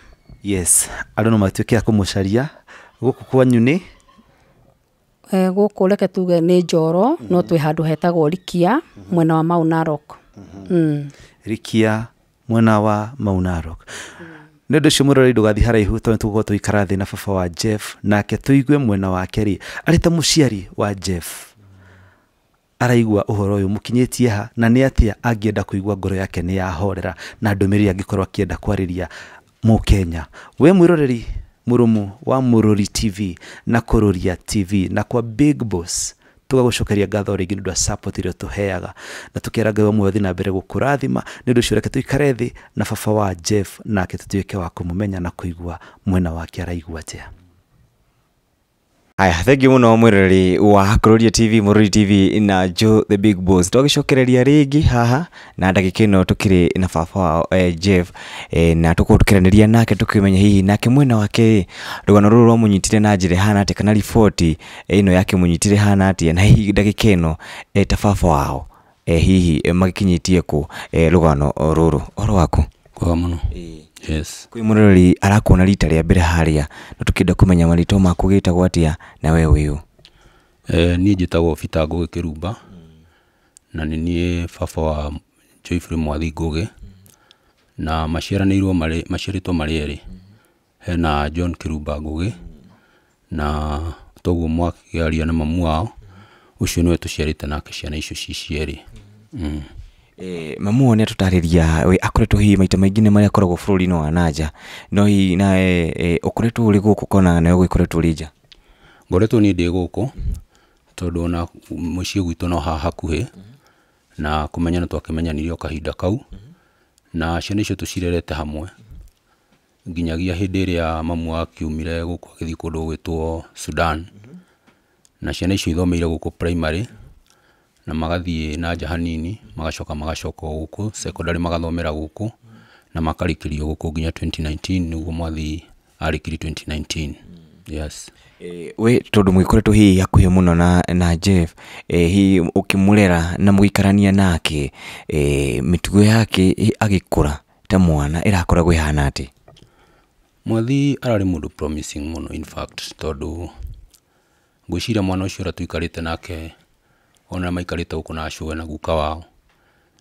yes andũ no matuĩke a mũcaria gũkũ kwanyu nĩ eh, kå reke tuge nä njoro mm no twä handå hetagwo rikia mwena wa maunarok mm rikia mwena wa maunarok mm nä ndå cio mwä ndågathiä haraihu tondå tå gåkorwo tå ikara thä na baba wa jeff nake tå igue mwena wake-rä arä ta må ciari wa jeff araigua må kinyä tie ha na angä enda kå igua ngoro yake nä yahorera na enda kwarä ria må kenya we rå mũrũmu wa ri tv na ria tv na kwa big boss tugagucokeria ngatho rĩngĩ nĩ ũndũ wa support iria tũheaga na tũkĩra ngai wa muoyo thi na mbere gũkũrathima nĩ ũndũ ũcio reke tũikare thĩ na baba wa jeff nake tũtuĩke wa kũmũmenya na kũigua mwena wake araigua atĩa haya thengi muno mwiroreri wa kuroria tv muroria tv na jo the big boss twagicokereria ringi haha na ndagika ino tukiri na baba wao eh, jeff eh, na tukorwo tukiraniria nake tukimenya hihi nake mwena wake rugano ruru rwamunyitire na njira hana atia kana riboti ino eh, yakimunyitire hana atia na hihi ndagika ino eh, ta baba wao eh, hihi eh, magikinyitie ku eh, rugano ruru oro waku kwega muno eh yes. kwimuroreri arakuona rita a mbere harĩa no tũkĩenda kũmenya marĩtwa maku atä a na we wĩũ eh, njä tagwo bita kä rumba na nĩ niĩ baba wa joifrey mwathi gä na maciarä two marä erä hena john ngå gä na toguo aria na mamu wao tå ciarä te nake ciana icio cicierä mm. Eh, mamu one tarä we akoretwo hihi maita maingĩ nĩ marĩa akoragwo bũrũri-inĩ wa nanja no hihi na eh, ũkoretwo ũrĩ gũkũ kana nawe koretwo rä nja ngoretwo niĩ ndä gå kå tondå ona må ciä gwitå no hahakuhä na kå -hmm. na kũmenyana twakĩmenyanirie o kahinda kau na ciana icio cirerete hamwe nginyagia rä a mamu akiumire kå ndå kũndũ two Sudan na ciana icio ithomeire gũkũ primary na magathiĩ na nja hanini magacoka magacoka gũkũ secondary magathomera gũkũ na makarikirio gũkũ nginya 2019 nĩguo mwathi arikiri 2019 yes we tondå mwä koretwo hihi hakuhä må no na, na jeff eh, hi å na må nake eh, mä tugo yake agä ta mwana ä rakoragwo ä hana atä mwathi ararä må ndå promising må no tondå ngwä ciria mwana å cio å nake ona maikarite gũkũ na cũe na guka wao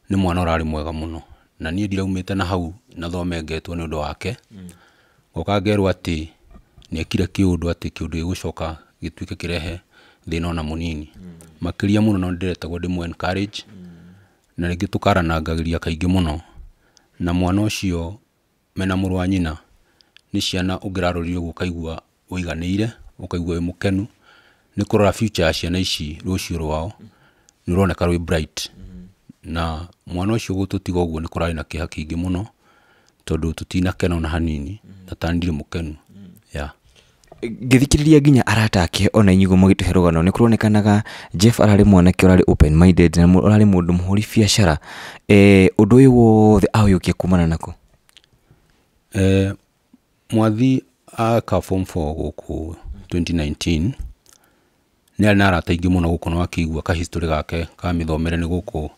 ni mwana urari mwega muno na niĩ ndiraumĩte na hau na thome ngetwo ni ũndũ wake ngoka mm. ngerwo atĩ nĩ ekire kĩũndũ atĩ kĩũndũ gĩgũcoka gĩtuĩke kĩrehe thĩna ona mũnini mm. makĩria mũno no ndi ndĩmũ encourage mm. na rĩngĩ tũkaranangagĩria kaingi muno na mwana ucio mena murwa nyina ni ciana ũngĩrarorire gukaigua ũiganĩire ukaigua wĩ mũkenu nĩ kũrora future ya ciana ici rucio rwao nä å roneka rwä na mwana å cio gå tå tiga å guo nä kå rarä na kä ha kä ingä må no tondå tå tinakena ona hanini na tani ndirä må kenu ya ngĩthikĩrĩria nginya arata ake ona inyugo mũgĩtũhe rũgano nĩ kũronekanaga Jeff ararĩ mwanake ũrarĩ open minded na ũrarĩ mũndũ mũhũri biacara eh ũndũ ũyũ wothe kie kumana nako eh, mwathi aka form kå gũkũ nä arä na arata aingä må no gå korwo no akä igua kahistorä gake ka mä thomere nä gå kå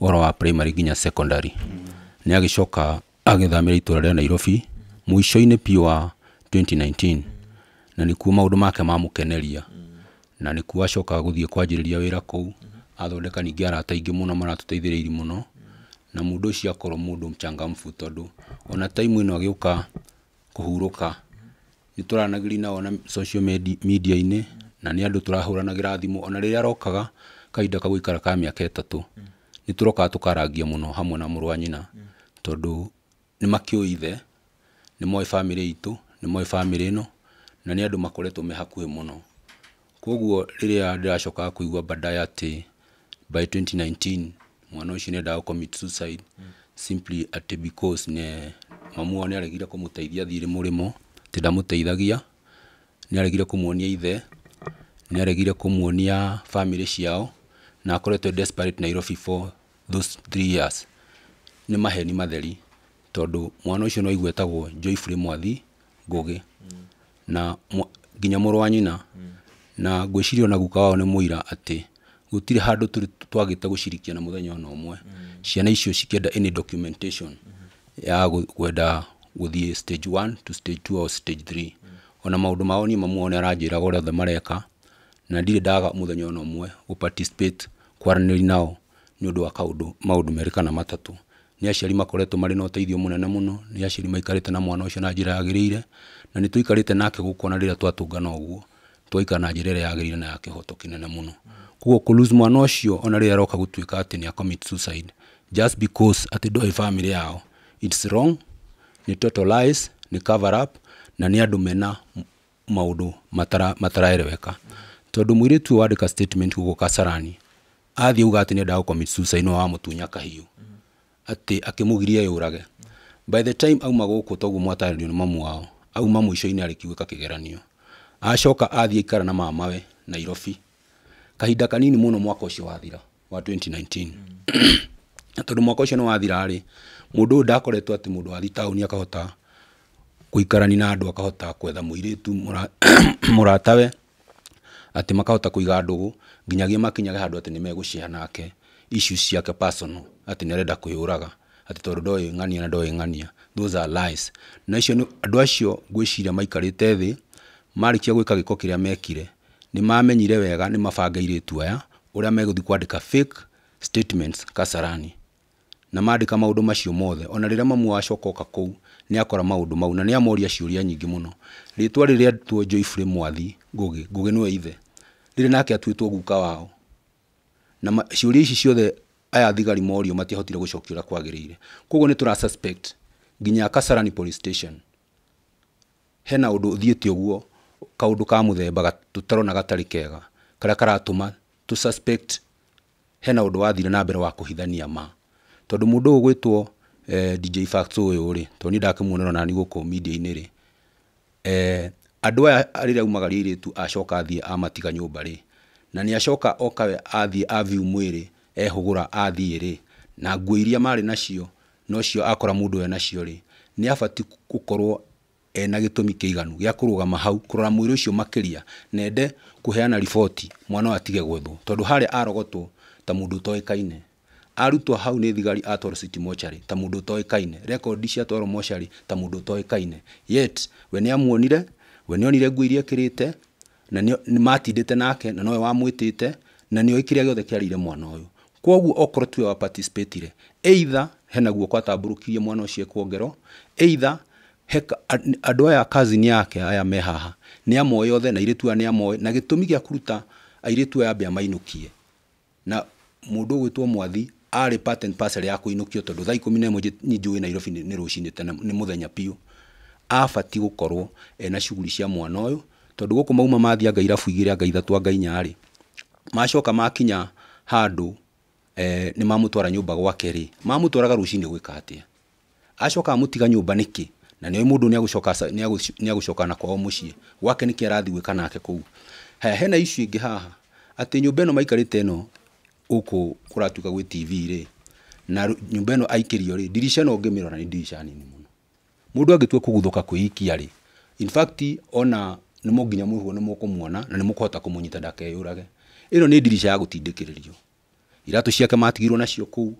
ũhoro wa primary nginya secondary nä agä coka agäthamä ra itå rä a nairobi må ico-inä piå wa 2019 na nä kuo maå ndå make mamå keneria na nä kuo acoka gå thiä kwanjä rä ria wä ra kå athondeka ningä arata aingä må no maratå teithä rä iri må no na må ndå ũcio akorwo må ndå mchangamfu tondå ona taimu ä no agä å ka kå hurå ka nä tå ranagä ri nao na social media-inä na nä andå tå rahå ra thimå ona rä rä a rokaga kahinda ka gå ka mä aka ätatå nä tå rokaga tå karangia må no hamwe na må rwa nyina tondå nä makä å ithe nä moä bamä rä itå nä moä bamä rä no na nä andå makoretwo me hakuhä må no koguo rä rä a ndä racokaga kå igua badaye atä by 2019 mwana å cio nä endaga commit suicide simply at because nä mamuo wao aregire kå må teithia thirä må rä aregire kå ithe nä aregire kå muonia ciao na akoretwe desperate Nairobi for those three years ni maheni matheri tondu mwana ucio no igwetagwo etagwo joifrä mwathi ngugi na nginya murwa nyina na ngwĩciria ona guka wao nĩ mũira atĩ gũtirĩ handũ twagĩte gũcirikia na mũthenya ona ũmwe ciana icio cikĩenda any documentation mm -hmm. ya kwenda gũthiĩ stage 1 to stage 2 or stage 3 ona maũndũ maoni niĩ mamuo nĩ aranjĩraga othe mareka na ndirä ndaga må thenya ona mwe kwaranä nao nä å ndå wa kaå maå merä kana matatå nä aciari makoretwo marä na å teithio må nene må no nä aciari maikarä na mwana å cio na njä ra yagä rä ire na nä tå te nake gå kona rä rä a twatå ngana å guo twaikara na njä ra ä rä a yagä rä ire na ya kä hoto kä nene må no koguo mwana å cio ona rä rä a roka gå tuä ka atä nä just because atä ndoä bamä yao it's wrong nä total lies nä cover up na nä andå mena maå ndå mataraereweka matara tondå må irä tu å wandä ka kasarani athi uga atä nä endaga gå ino wa mutunya kahiyo kahiå atä yurage by the time au magoko kå toguo mwatarä rio mamu wao au mamu isho ini arä kiugä ka kä geranio acoka ikara na mamawe nairobi kahinda kanini muno no mwaka å wathira wa 2019 na tondå mwaka å cio nä wathirarä må ndå å ndakoretwo atä må akahota kuikarani na andå akahota kwetha muiritu irä tu ati makahota kuiga ndugu nginyagia makinyaga handu ati nä megå nake icu ciake personal ati nirenda kwä ati tondu ndoi ng'ania na ndoi ng'ania those are lies na icio ni andå acio ngwĩciria maikarite thi thä marä kia gwä ka gä mekire ni mamenyire wega ni mabanga irä aya å rä a fake statements kasarani na mandä ka maå macio mothe ona rira rä acokoka mamwe ni akora maå mau na ni amoria ciå nyingi muno ritwa riria tuo twa mwathi ngugi ngugi nĩwe ithe rĩrĩ nake atuitwo guka wao na ciũria ici ciothe aya thigari morio matihotire gũcokia ũrĩa kugo ni tura tũra suspect nginya kasarani police station hena undu ũthiĩte uguo kaundu ka muthemba tũtarona gatarĩ kega kara karatũma tu suspect hena undu wathire na mbere wa kuhithania ma tondu mundu ugwitwo eh, DJ Facts ũyũ rĩ tondũ niĩ ndakĩmuonera nani gũkũ media ini ri eh, andå aya rä rä a umagaria irä tu acoka athiä amatiga nyå mba rä na nä acoka okawe athiä aviu mwä rä ehå gå ra athiä rä na nguo iria marä nacio nocio akora må ndå nacio rä nä abati gå korwo ena gä tå mi kä iganu gä a kå rå gama hau kå rora mwä rä å cio makä ria nende kå heana riboti mwana atige gwethwo tondå harä a arogotwo ta må ndå ũtoä kaine arutwo hau nä thigari atwaro city mochari ta må ndå ũtoä kaine rekondi ciatwaro mochari ta må ndå ũtoä kaine yet we nä amuonire we nä onire nguo iria kä rä te na matindä te nake na nowe wamwä na nä oä kä rä a gä othe kä arä mwana å yå koguo okorwo tuwe waparticipatire eitha hena guoko atambũrũkirie mwana ũcio kwongero eitha andũ aya kazini yake aya me haha nĩ amoe othe na airĩtu aya nĩ amoĩ na gĩtũmi gĩa kũruta airĩtu aya ambe amainũkie na mũndũ ũgwĩtwo mwathi arĩ patent parcel ya kũinũkio tondũ thaa ikũmi na ĩmwe nĩ njũĩ nairobi nĩ rũcinĩ tene nĩ mũthenya piũ abatiĩ gũkorwo ena cuguri cia mwana ũyũ tondũ gũkũ mauma mathiĩ anga irabu igĩrĩ anga ithatũ anga inya rĩ macoka makinya handũ eh, nĩ mamũtwara nyũmba gwake rĩ mamũtwaraga rũcinĩ gwĩka atĩa acoka amũtiga nyũmba nĩkĩ na nĩoĩ mũndũ nĩagũcoka nĩagũcoka na kwao mũciĩ gwake nĩkĩ arathiĩ gwĩka nake kũu haya hena icu ingĩ haha atĩ nyũmba ĩno maikarĩte ĩno gũkũ kũratuĩka gwĩ tv rĩ na nyũmba ĩno aikĩrio rĩ ndirica ĩno ũngĩmĩrora nĩ ndirica nini mũno mundu angitua kuguthũka kwĩikia rĩ in fact ona nĩ mũnginya mwĩhuo nĩ mũkũmuona na nĩ mũkũhota kũmũnyita ndakeyũrage ĩno nĩ ndirica ya gũtindĩkĩrĩrio iratũ ciake matigirwo nacio kũu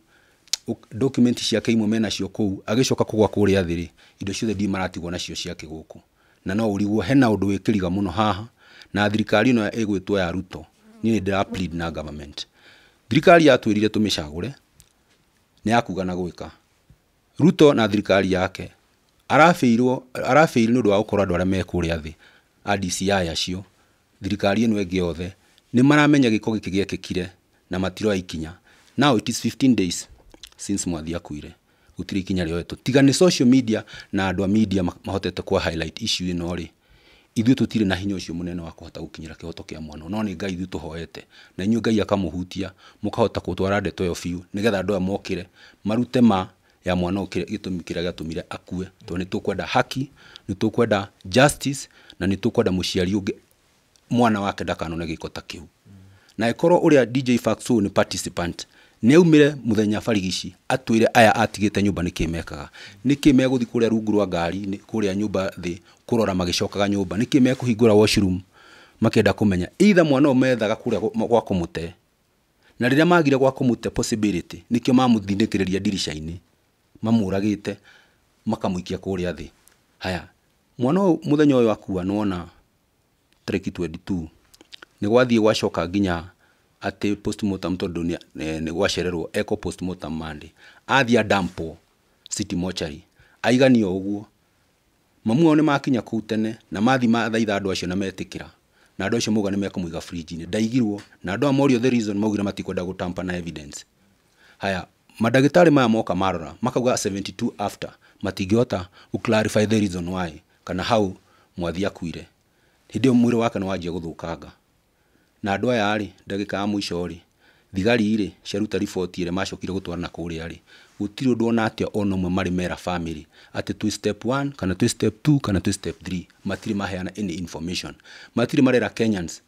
document ciake imwe menacio kũu agĩcoka kũgwa kũrĩa thĩ rĩ indo ciothe ndi maratigwo nacio ciake gũkũ na no ũrigwo hena ũndũ wĩkĩriga mũno haha na thirikari ĩno ĩgwĩtwo ya ruto niĩ nĩ ndĩra plead na government thirikari yatwĩrire tũmĩcagũre nĩ yakuga na gwĩka ruto na thirikari yake arafeirwo arafeirwo ndu å ndu arame kuria thi andå ya yacio thirikari enwe ngiothe ni maramenya giko ko gä na matiro ikinya now it is 15 days since mwathi akuire gutiri ikinya rä oetwo tiga ni social media na adwa media mahotete kwa highlight issue ino ri ithu tutire na hinyo å cio må wa kuhota gukinyira kihoto kia mwana no ni ngai ithu tuhoete na inyuä ngai akamuhutia mukahota kutwara ndeto yo fiu nigetha getha andå aya mokä re marute ma ya mwana gitumi kiria giatumire akue to ni tukwenda haki ni tukwenda justice na ni tukwenda muciari ungi mwana wake ndakanone giko ta kiu na ikorwo uria DJ Faxu ni participant nä aumire muthenya barigici atwire aya atigite nyumba nä kä mekaga nä kä megå thiä kå rä a rungu rwa ngari kå rä a nyumba thä kå rora magä cokaga nyå mba nä kä mekå hingå ra washroom makenda kå menya itha mwana å methaga kå rä a gwa kå må te na rä rä a magire gwa kå må te nä kä mamå thinä kä rä ria ndirica mamuragite makamuikia kuria thi haya mwana ũyũ mũthenya akua nĩwona tarĩki 22 ni gwathie gwacoka nginya atĩ postmortem tondũ ni gwacererwo eco postmortem Monday athiĩ adampo city mochari aigani oguo mamu ao makinya kũu tene na mathi mathaitha andu acio na metikira na andu acio mauga nĩ mekũmũiga fridge ni daigirwo na andu a the reason maugira matikwenda gutampa na evidence haya madagitari maya moka marora makauga 72 after matingĩhota clarify the reason why kana hau mwathi akuire hĩndĩ ĩyo mwĩrĩ wake nĩwanjia gũthũkanga na andũ aya rĩ ndagĩka ya mũico rĩ thigari rĩ ciaruta riboti ĩrĩa macokire gũtwara na kũrĩa rĩ gũtirĩ ũndũ ona atĩa ona ũmwe marĩ mera family ati twĩ step 1 kana twĩ step 2 kana twĩ step 3 matirĩ maheana any information matirĩ marera Kenyans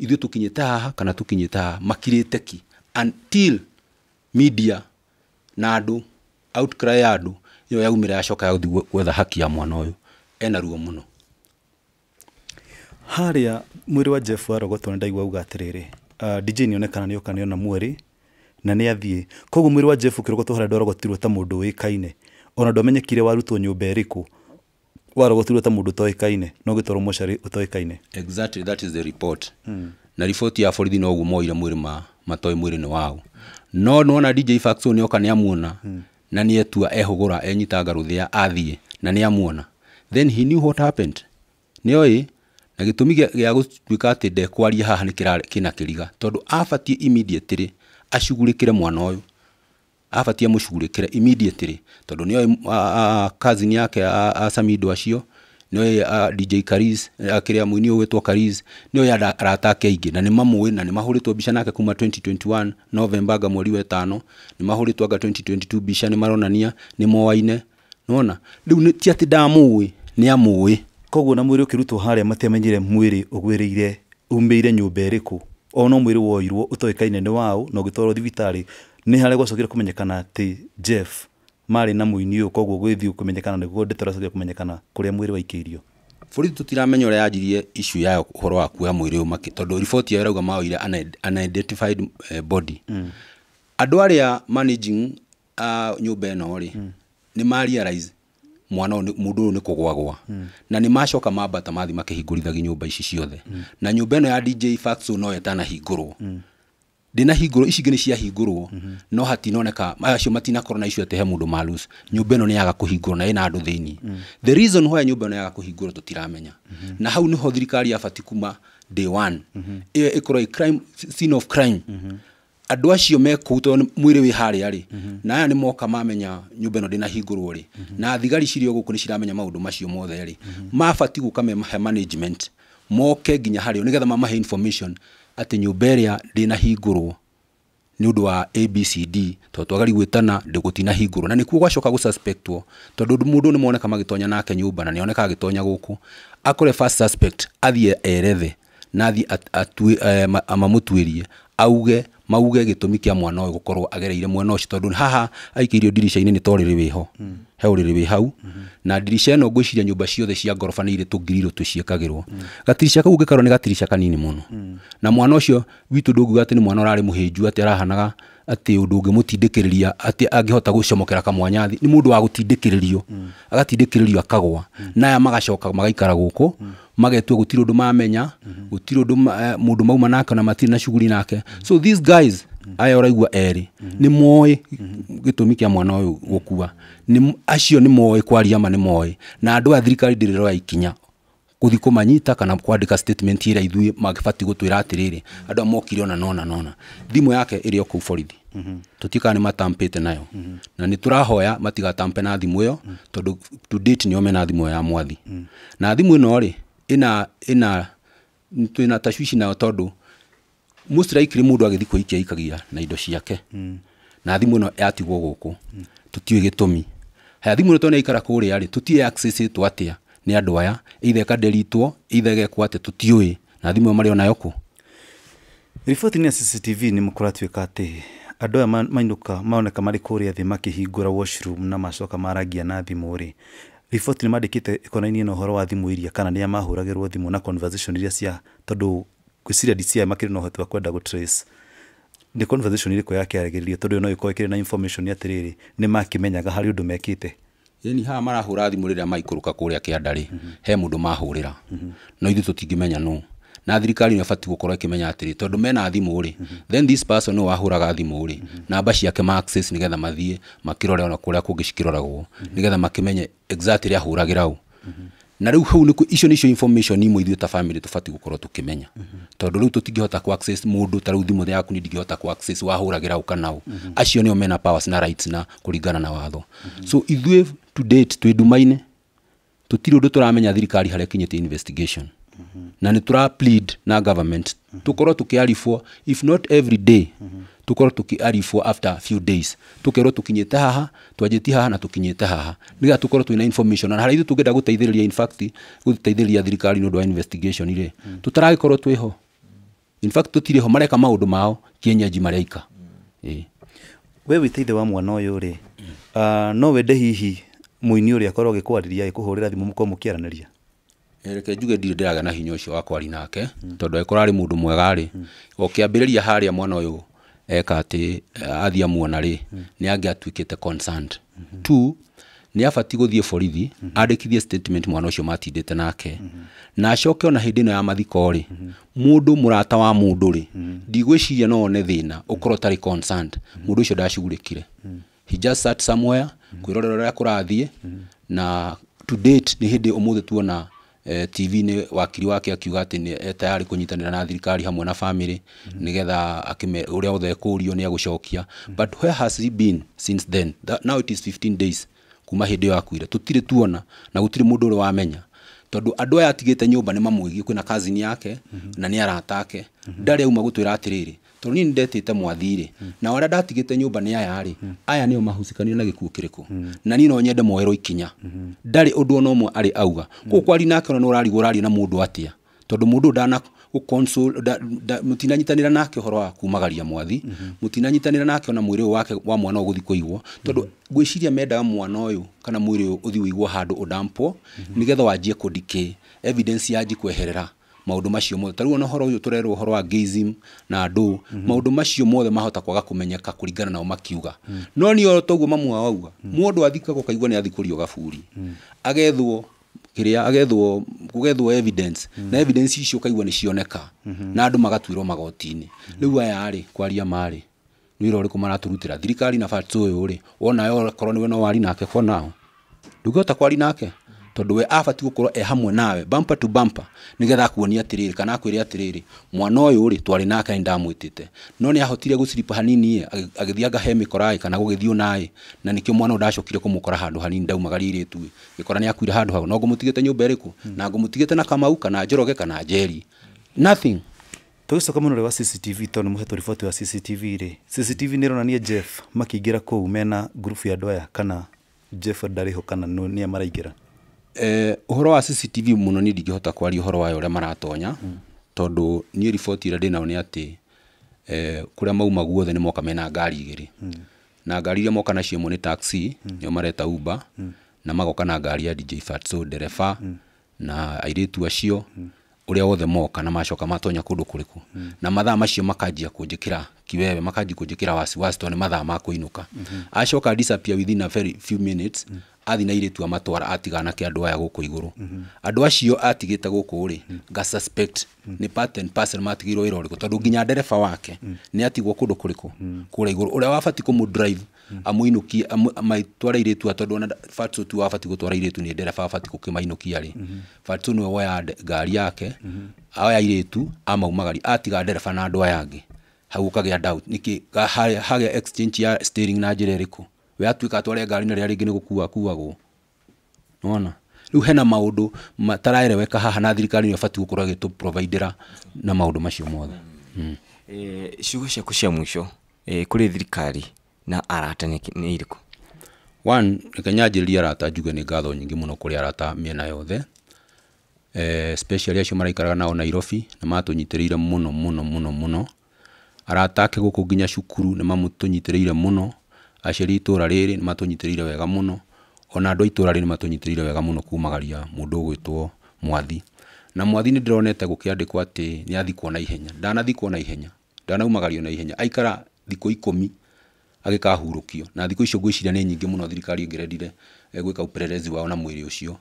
ithuĩ tũkinyĩte haha kana tũkinyĩte haha makirĩte ki until media na andu outcry ya andu iyo yaumire yacoka ya guthii gwetha haki ya mwana uyu ena ruo muno harĩa mwĩrĩ wa jeff warogotwo nĩ ndaigua auga atĩrĩrĩ uh, ah, dj onekana nĩonekana nĩokanio ona mweri na nĩ athiĩ koguo mwĩrĩ wa jeff ũkĩrogotwo harĩa ndwarogotirwo ta mũndũ ũĩkaine ona ndwamenyekire warutwo nyũmba ĩrĩkũ warogotirwo ta mũndũ ũtoĩkaine no gĩtwarwo mocari ũtoĩkaine exactly that is the report mm. na riboti ya borithi noguo moire mwĩrĩ ma matoĩ mwĩrĩ nĩ wao no nona DJ faxo ni oka ni amuona na ni etua ehugura enyita garuthia athie na ni amuona then he knew what happened ni oi na gitumi gä gutwika atä ndekwaria haha nä kä na kä riga tondå abatiä immediately acugurä kä re mwana å yå abatiä må cugurä kä re immediately tondå nä oä kazi yake acamindo acio nä oä uh, ah, dj karis eh, akä rä a må ini å wä karis arata ake aingä na nä mamå na nä mahå rä mbica nake kuma 2021 novemba anga mweri wa nä mahå rä two anga 2022 mbica nä maronania nä moaine nona rä ti atä ndamå ä nä amå koguo na mwä rä å kä rutwo harä a matemenyire mwä rä å gwä rä ire umä woirwo å toä kaine nä waå na å gä twarwo thibitarä gwacokire kå menyekana jeff marä na må ini å yå koguo gwä thiä kåmenyekana nä guo ndeto ä kåmenyekana kå rä a mwä rä waikä borithi tutiramenya ũrĩa yanjirie icu yayo ũhoro wa kuoya mwĩrĩ ũyũ makĩ tondũ riboti yayo ĩrauga maoire unidentified eh, body mm. andũ arĩa managing a uh, nyũmba ĩno rĩ mm. nĩ marealize mwana ũyũ mũndũ ũyũ nĩ kũgwagwa mm. na nĩ macoka mambata mathi makĩhingũrithagia nyũmba ici ciothe mm. na nyũmba ĩno ya DJ Faxo no ĩtanahingũrwo mm ndina hingurwo ici ingĩ nĩ ciahingurwo mhm. no hatinoneka acio matinakorwo na icio atĩ he mũndũ malus nyũmba ĩno nĩ yaga kũhingũrwo na ina andũ thĩinĩ mm. the reason hoya nyũmba ĩno yaga kũhingũrwo tũtiramenya mhm. na hau nĩho thirikari yabati kuma day one mhm. ĩyo ĩkorwo crime scene of crime andå acio mekå tondå mwä wi wä harä na aya ni moka mamenya nyå mba ä no ndä na hingå na thigari ciri o gå kå ciramenya maundu macio mothe ri mabati gå ka memahe moke nginya harä o nä getha mamahe atĩ nyũmba ĩrĩa ndĩnahingũrwo nĩ ũndũ wa abcd tondũ twagari gwĩtana hingũrwo na nĩkuo gwacoka gũsuspectwo tondũ mũndũ nĩ moneka magĩtonya nake nyũmba na oneka agĩtonya gũkũ akore first suspect athiĩ erethe na athiĩ eh, amamũtuĩrie auge mauge gitumi kia mwana ũyũ gukorwo agereire mwena ũcio tondu haha aikĩirio ndirica-inĩ nĩ torĩrĩ wĩho mm. he uriri wĩ hau hmm. na dirisha ĩno ngwĩciria nyumba ciothe cia ngoroba nĩ irĩ tũngirirũ tũciĩkagĩrwo mm. gatirica kau ũngĩkarwo ni gatirisha kanini muno hmm. na mwana ũcio witu ndũngiuga atĩ ni mwana urari mũhĩnju ati arahanaga ati undu ngimutindikiriria ati angihota gucomokera kamwanyathi ni mundu wa gutindikiririo hmm. agatindikiririo akagwa mm. naya magacoka magaikara gũkũ magetwo gå ndu mamenya gå ndu eh, mundu mauma nake na matina shuguri nake so these guys aya ũraigua eri ni moĩ gĩtũmi kĩa mwana ũyũ ni acio ni moĩ kwaria ma ni moĩ na ndu aya thirikari ndĩrĩroya ikinya kuthi kumanyita kana kwandĩka statement ira ithuĩ magifati gutwira atiriri andũ amokire ona nona nona thimũ yake ĩrĩ o kũu borithi tũtikaa nĩ matampĩte nayo na ni nĩ tũrahoya matigatampe na thimũ ĩyo tondu to date ni omena thimũ ya mwathi na thimũ no ri ina ina twina tashwishi nayo tondu most likely mundu agithi kuikia ikagia na indo ciake hmm. na thimu ino yatigwo guku hmm. tutiwe gitumi haya thimu ino tona ikara kuri ari tutie access to atia ni andu aya ithe ka kaderitwo ithe ge kwate tutiwe na thimu mari ona yoku riboti ni cctv ni mukuratwe kate atä aya mainå ka maoneka marä kå rä a thä na macoka maragia na thimå rä riboti nä mandä kä te konainie na å horo wa thimå iria kana nä a mahå ragä thimå na conversation iria cia tondå gwä dci makä rä na å kwenda gå trace nä conversation irä kå yakä rä tondå no ä korwo ä kä rä na information atä rä rä nä makä menyaga harä å ndå mekä te ni haha marahå ra thimå rä rä a maikå rå ka kå rä a kä andarä mhm. he må ndå mahå rä ra mhm. no ithuä tå tingä menya no na thirikari nä abatiĩ gũkorwo ĩkĩmenya atĩrĩ tondũ mena thimũ rĩ then this person nĩ wahũraga thimũ rĩ namba ciake ma access nĩgetha mathiĩ makĩrore ona kũrĩa kũngĩ cikĩroragwo nĩgetha makĩmenye exactly ahũragĩra ũ na rĩu hau icio nĩcio information imwe ithuĩ ta family tũbatiĩ gũkorwo tũkĩmenya tondũ rĩu tũtingĩhota ku access mũndũ ta rĩu thimũ yaku nĩ ndingĩhota ku access wahũragĩra ũ kana ũ acio nĩo mena powers na rights na kũringana na watho so ithuĩ to date twĩ nduma-inĩ tũtirĩ ũndũ tũramenya thirikari harĩa kinyĩte investigation -hmm. na nä tå plead na government mm -hmm. tå korwo if not every day mm -hmm. tå korwo after few days tå kerwo haha twanjä haha na tå haha niga getha tå information na haraithu ithu tå in fact gå thirikari nä å investigation rä tå taragä korwo in fact tå ho mareka maå ndå mao kienyeji mareika e. we wä teithe wa mwana å yå rä uh, ah, no wende hihi muini uri å rä akorwo gä kwarä ria gä reke njuge ndirĩ ndĩraga na hinya ũcio wakwa arĩ nake tondũ angĩkorwo arĩ mũndũ mwega rĩ ũkĩambĩrĩria a mwana ũyũ eka atĩ athiĩ amuona rĩ nĩ angĩatuĩkĩte concerned two nĩ abatiĩ gũthiĩ borithi andĩkithie statement mwana ũcio matindĩte nake na acoke ona hĩndĩ no ya mathiko rĩ mũndũ mũrata wa mũndũ rĩ ndigwĩciria no one thĩna ũkorwo ũtarĩ concerned mũndũ ũcio ndacugurĩkire he just sat somewhere kwĩrorera ũrĩa kũrathiĩ na to date nĩ hĩndĩ ũmũthĩ tuona Eh, tv ni wakiri wake akiuga ati ni eh, tayari kunyitanira na thirikari hamwe na bamä rä mhm. nä getha å rä a å thekå rio nä agå mhm. but where has he been since then That, now it is 15 days kuma hä ndä ä yo akuire tå tuona na gutire tirä uri wamenya tondu andå aya atigä nyumba ni mamwigi kwina mamwä giä kazini yake mm -hmm. na ni arata ake mm -hmm. ndarä auma gå atiriri ra tondå niä nä ndetete mwathirä nao arä a ndatigä te nyå mba nä hmm. aya aya nä o mahucikanio na gä kuo kä rä kå na niä no nyende moerwo ikinya hmm. ndarä å ndå ona mwe arä auga hmm. kå kwari nake ona nä å rarigwo å raria na må ndå atäa a tondå må ndå ndana må tinanyitanä ra nake å horo wa kumagaria mwathi må tinanyitanä ra nake ona mwä rä å wake wa mwana å gå thi kå igwo tondå gwä ciria mendaga mwana å yå kana mwä rä å thi å igwo handå å ndampwo nä getha wanjie kå ndikä evidence yanji kweherera maudu macio mothe tariu no horo uyu turerwo horo wa gayism na ndu maudu macio mothe mahota kwaga kumenyeka kuringana nao makiuga no ni o toguo mamwa wauga mundu athikagwo kaigwa ni athikurio gaburi agethwo kiria agethwo kugethwo evidence na evidence icio kaigwa ni cioneka na andu magatuirwo magotini riu aya ri kwaria mari nä wä ra å rä kå maraturutä thirikari na bats å yå wona yo korwo nä we no wari nake for now ndå hota kwari nake tondå we abatiä gå korwo e hamwe nawe bumper to bumper nä getha akuonia atä rä rä kana akwä re atä rä rä mwana å yå rä twarä nake nä ndamwä tä te no nä ahotire gå ciripa hanini agä thianga he mä koraä kana gå gä thiå naä na nä kä o mwana å ndacokire kå må kora handå hanini ndaumaga rä irä tuä gä kora nä akuire handå hau no ngå må tigä nyå mba rä kå hmm. na ngå må tigä te na kamau kana njoroge kana njeri nothing tũgĩcoka mũno wa cctv tondũ nĩ mũhetwo riboti wa cctv rĩ cctv nĩ ĩronania jeff makĩingĩra kũu mena ngurubu ya andũ aya kana jeff ho kana nĩ maraingĩra uhoro eh, wa CCTV muno ni ndingihota kwaria uhoro wayo uria maratonya hmm. tondu ni riboti ira rä ni ati nayo nä atä eh, kå rä mauma guothe nä moka mena ngari igiri hmm. na ngari iria moka nacio må nä taxi hmm. ni mareta uber na magoka na ngari ya DJ Fat so dereva na airä tu acio å rä wothe moka na macoka matonya kundu kuriku na mathaa macio makanjia kå njä kä ra kiwebe wasi kå njä kä ra wasiwasi tondå nä mathaa ma kå inå within a very few minutes athi na airĩtu amatwara atigana kä andå aya gå kå igå rå mhm. andå acio atigä te gå kå rä nga mhm. mhm. nä matigä irwo wä ra å rä kå tondå nginya ndereba wake nä atigwo kå ndå kå rä kå kå rä igå rå å rä a wabatiä kå må amå inå maitware irä tua tondå ona tu wabatiä gå twara irä tu nä ndereba wabatiä gå kä mainå kia rä nä woya ngari yake aya irä tu amaumagari atiga ndereba na andå aya angä hau å kagä a nä kä hagä ya steering na njä ra ä we atuika atware ngari na rĩrĩa rĩngĩ nĩ gũkua akuagwo nona rĩu hena maũndũ weka haha na thirikari nĩ abatiĩ gũkorwo agĩtũprovaidĩra na ndå macio mothe hmm. ciugo ciaku cia mũico kũrĩ thirikari na arata nĩ irĩkũ one reke nyanjĩrĩrie arata njuge nĩ ngatho nyingĩ mũno kũrĩ arata mĩena yothe eh, specially acio maraikaraga nao Nairobi na matũnyitĩrĩire mũno mũno må no arata ake kå nginya cukuru ire må no aciari itũra rĩrĩ nĩ matũnyitĩrĩire wega mũno ona andũ a itũra rĩrĩ nĩ matũnyitĩrĩire wega mũno kumagaria mũndũ ũgwĩtwo mwathi na mwathi nĩ ndĩronete gũkĩandĩkwo atĩ nĩ athikwo na ihenya ndanathikwo na ihenya ndanaumagario na ihenya aikara thikũ ikũmi agĩkahurũkio na thikũ icio ngwĩciria nĩ nyingĩ mũno thirikari ĩngĩrendire eh, gwĩka upelelezi wao na mwĩrĩ ũcio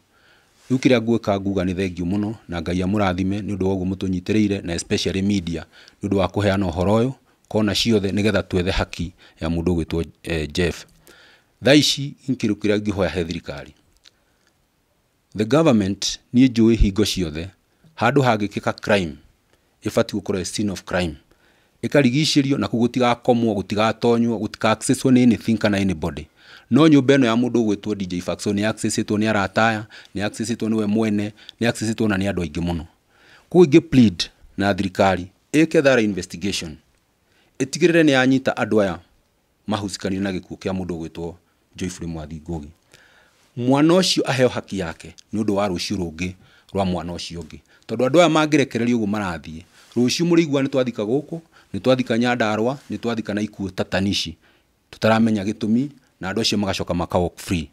rĩu kĩrĩa ngwĩka nguga nĩ thengiũ mũno na ngai amũrathime nĩ ũndũ wa ũguo mũtũnyitĩrĩire na especially media nĩ ũndũ wa kũheana ũhoro ũyũ kona ciothe nigetha twethe haki ya mundu ugwitwo eh, Jeff thaa ici inkiro kiria ngĩhoya he thirikari the government niĩ njũĩ hingo ciothe handũ hangĩkĩka crime ĩbatiĩ gũkorwo scene of crime ĩkarigicĩrio na kũu gũtigakomwo gũtigatonywo ni nĩ anything kana anybody no nyũmba ĩno ya mũndũ ũgwĩtwo DJ Faxo nĩ accessĩtwo ni arataya nĩ ni we mwene nĩ accessĩtwo na nĩ andũ aingĩ mũno kũu ingĩ plead na thirikari ĩke thara investigation ĩtigĩrĩre nĩ yanyita andũ aya mahucikanire na gĩkuũ kĩa mũndũ ũgwĩtwo Joyfrey mwathi Ngugi hmm. mwana ũcio aheo haki yake nĩ ũndũ wa rũciũ rũngĩ rwa mwana ũcio ũngĩ tondũ andũ aya mangĩrekererio ũguo marathiĩ rũciũ mũrĩigua nĩ twathika gũkũ nĩ twathika nyandarwa nĩ twathika na ikuũ tatanishi tũtaramenya gĩtũmi na andũ acio magacoka maka free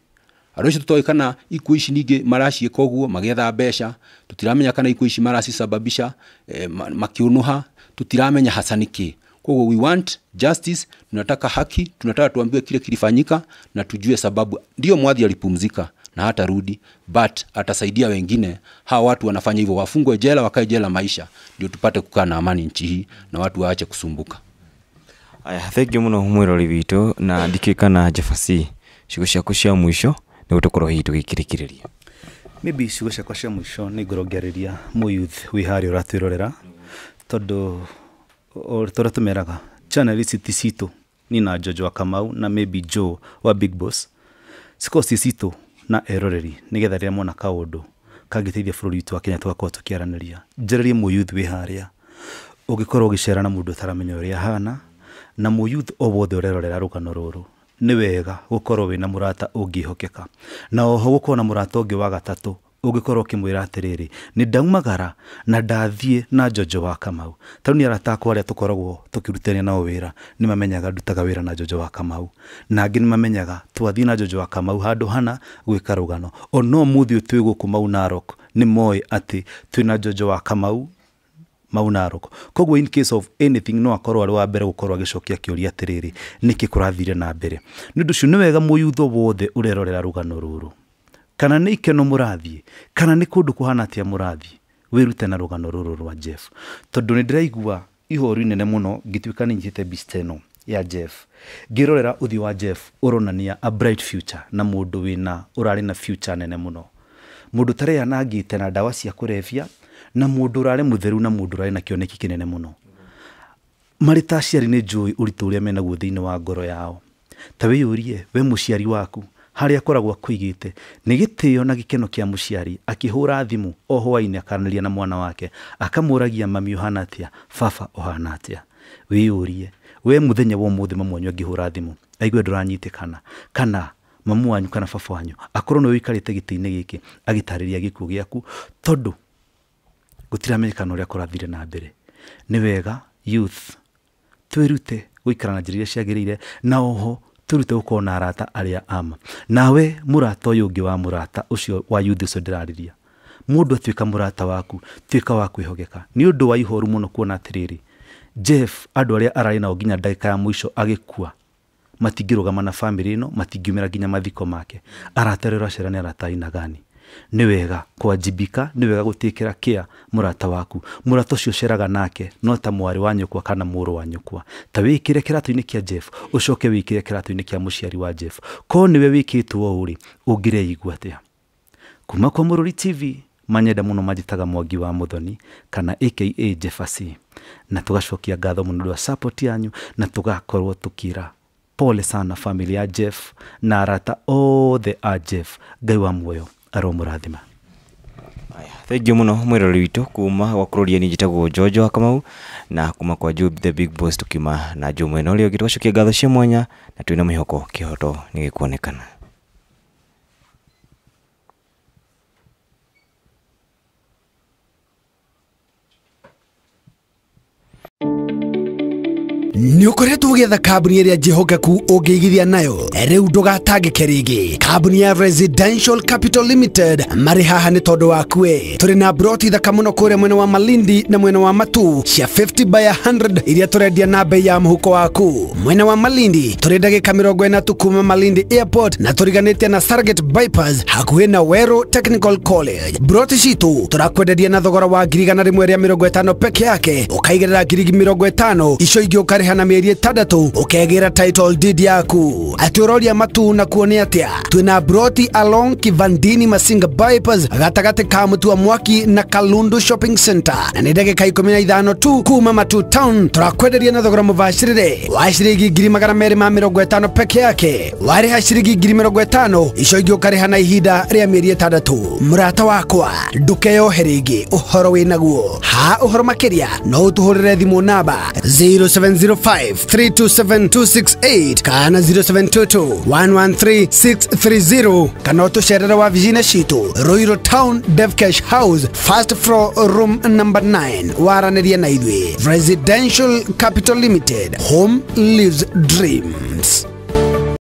andũ acio tũtoĩ kana ikuũ ici ningĩ maraciĩka ũguo magĩetha mbeca tũtiramenya kana ikuũ ici maracicababisha eh, makĩũnũha tũtiramenya hasa nĩkĩĩ kwa hivyo we want justice, tunataka haki, tunataka tuambiwe kile kilifanyika na tujue sababu. Ndio Mwadhi alipumzika na hata rudi, but atasaidia wengine. Hawa watu wanafanya hivyo, wafungwe jela, wakae jela maisha, ndio tupate kukaa na amani nchi hii na watu waache kusumbuka. Aya, thengio muno mwirori witu na ndikikana Jefasi, shigo ciaku cia mwisho ni utokoro hihi tugikirikiriria maybe shigo ciakwa cia mwisho ni ngorongeriria muyuth wi haria uratwirorera tondu o tå rä a tå meraga ti citå ni na jojo wa kamau na maybe jo wa big boss cikorwo ci citå na eroreri nä getha rä rä a mona kaå kangä teithia bå rå ri witå wa kenya tågakorwo tå kä aranäria njererie må youth wä harä a å ngä korwo å gä cera na må ndå taramenya å rä a hana na må youth o wothe å rerorera rå gano rå rå nä wega gå korwo wä na må rata å ngä hokeka na oho gå korwo na må rata å ngä wa gatatå ugikorwo kimwira atiriri ni ndaumagara na ndathie na njojo wa kamau tau ni arata akwa aria tukoragwo tukirutania nao wira ni mamenyaga ndutaga wira na njonjo wa kamau na ngi ni mamenyaga twathie na njonjo wa kamau handu hana gwika rugano ono muthi twi guku mau narok ni moe ati twi na njonjo wa kamau mau narok koguo in case of anything no akorwo arĩ wa mbere gũkorwo agĩcokia kĩũria atiriri niki kurathire na mbere nĩ ũndũ ũcio wega muyutho wothe urerorera rugano ruru kana nä ikeno må rathiä kana nä kå ndå kå hana atä a må rathiä wä rute na rå gano rå rå rwa jeff tondå nä ndä raigua ihoru inene må no ngä ka nä nyitä mbica ya jeff ngä rorera å thiå wa jeff å ronania a bright future na må ndå wä na å rarä na future nene må no må ndå tareanangä te na ndawa cia kå rebia na må ndå å rarä må theru na må ndå å rarä na kioneki kä nene må no marä ta aciari nä njå å ritå å rä a menaguo thä inä wa ngoro yao ta wä yå rie we må ciari waku harä a akoragwo te nä akuigite ni gitio na ciari akä hå ra thimå o akaranä ria na mwana wake akamå ragia mami å uhana atia baba uhana atia wiurie we muthenya wa muthi mamwanyu angihura thimu aigue nduranyitikana kana mamu wanyu kana baba wanyu akorwo nä wikarä gitä-inä gä kä agätarä ria gä kuo gä aku tondå gå tiramenyekana å rä a kårathire na mbere nä wega twä rute gå ikara na njä ra iria ciagä rä ire na oho turute gukorwo na arata aria ama nawe murata uyu ungi wa murata ucio wa yuthi ucio ndirariria mundu atuika murata waku tuika wa kwihogeka ni undu wa ihoru muno kuona atiriri jeff andu aria ararĩ nao nginya ndagĩka ya mũico agikua matingĩrũgama na bamĩrĩ ino matingiumĩra nginya mathiko make aratererwo acera nĩ aratainagani nä wega kwanjibika nä wega gå tä kä ra kä a må rata waku må rata å cio ũceraga nake no ta mwarä wa nyå kwa kana mũrũ wa nyå kwa ta wä kä re kä ratå-inä kä a jeff å coke wä kä re kä ratå-inä kä a må ciari wa jeff korwo nä we wä kä two å rä å ngä reigua atä a kuma kwa må rå ri tv manyenda må no manjĩtaga mwangi wa muthoni kana aka jefasi na tũgacokia ngatho må no rä wa support yanyu na tũgakorwo tũkĩra pole sana familia jeff na arata othe a jeff ngai wa muoyo arĩ må rathima thengio må no mwärori witå kuma gwa ni roria njitagwo jojo wa kamau na kuma kwa job the big boss tukiuma na jumwena å rä å ngä twacokia ngatho cia mwanya na twä na mä hoko kä hoto nä gä kuonekana nä å koretwo å gäetha kambuni ä rä a njähokeku å ngä igithia nayo rä u ndågatangä kambuni ya residential capital limited marä haha nä tondå wakue tå rä na broti thaka må no mwena wa malindi na mwena wa matu cia 50 by 100 iria tå rendia na mbei ya må huko waku mwena wa malindi tå rä ndagä ka mä rongo ä tukuma malindi airport na tå riganä tie na sarget bypass hakuhä na wero technical college broti citå tå rakwenderia na thogora wa ngirigana rä mwe rä a mä rongo ä tano peke yake å kaigä rä ra ngirigi mä rongo ä tano icio ingä å karä kũrĩha na mĩeri ĩtandatũ ũkegĩra title deed yaku atwĩroria matu na kuonea atĩa twĩna broti along kivandini masinga bypass gatagatĩ ka mũtua mwaki na kalundu shopping center na nĩ ndagĩka ikũmi na ithano tu kuma matu town tũrakwenderia na thogora mũbacĩrĩre wa ciringi ngiri magana meri ma mĩrongo ĩtano peke yake warĩha ciringi ngiri mĩrongo ĩtano icio ingĩ ũkarĩha na ihinda rĩa mĩeri ĩtandatũ mũrata wakwa ndukeyohe rĩngĩ ũhoro wĩnaguo ha ũhoro makĩria no ũtũhũrĩre thimũ namba 070 0725327268 kana 0722113630 kana otusherera wa vijina shitu roiro town devcash house first floor room number 9 waranirie na ithwe residential capital limited home lives dreams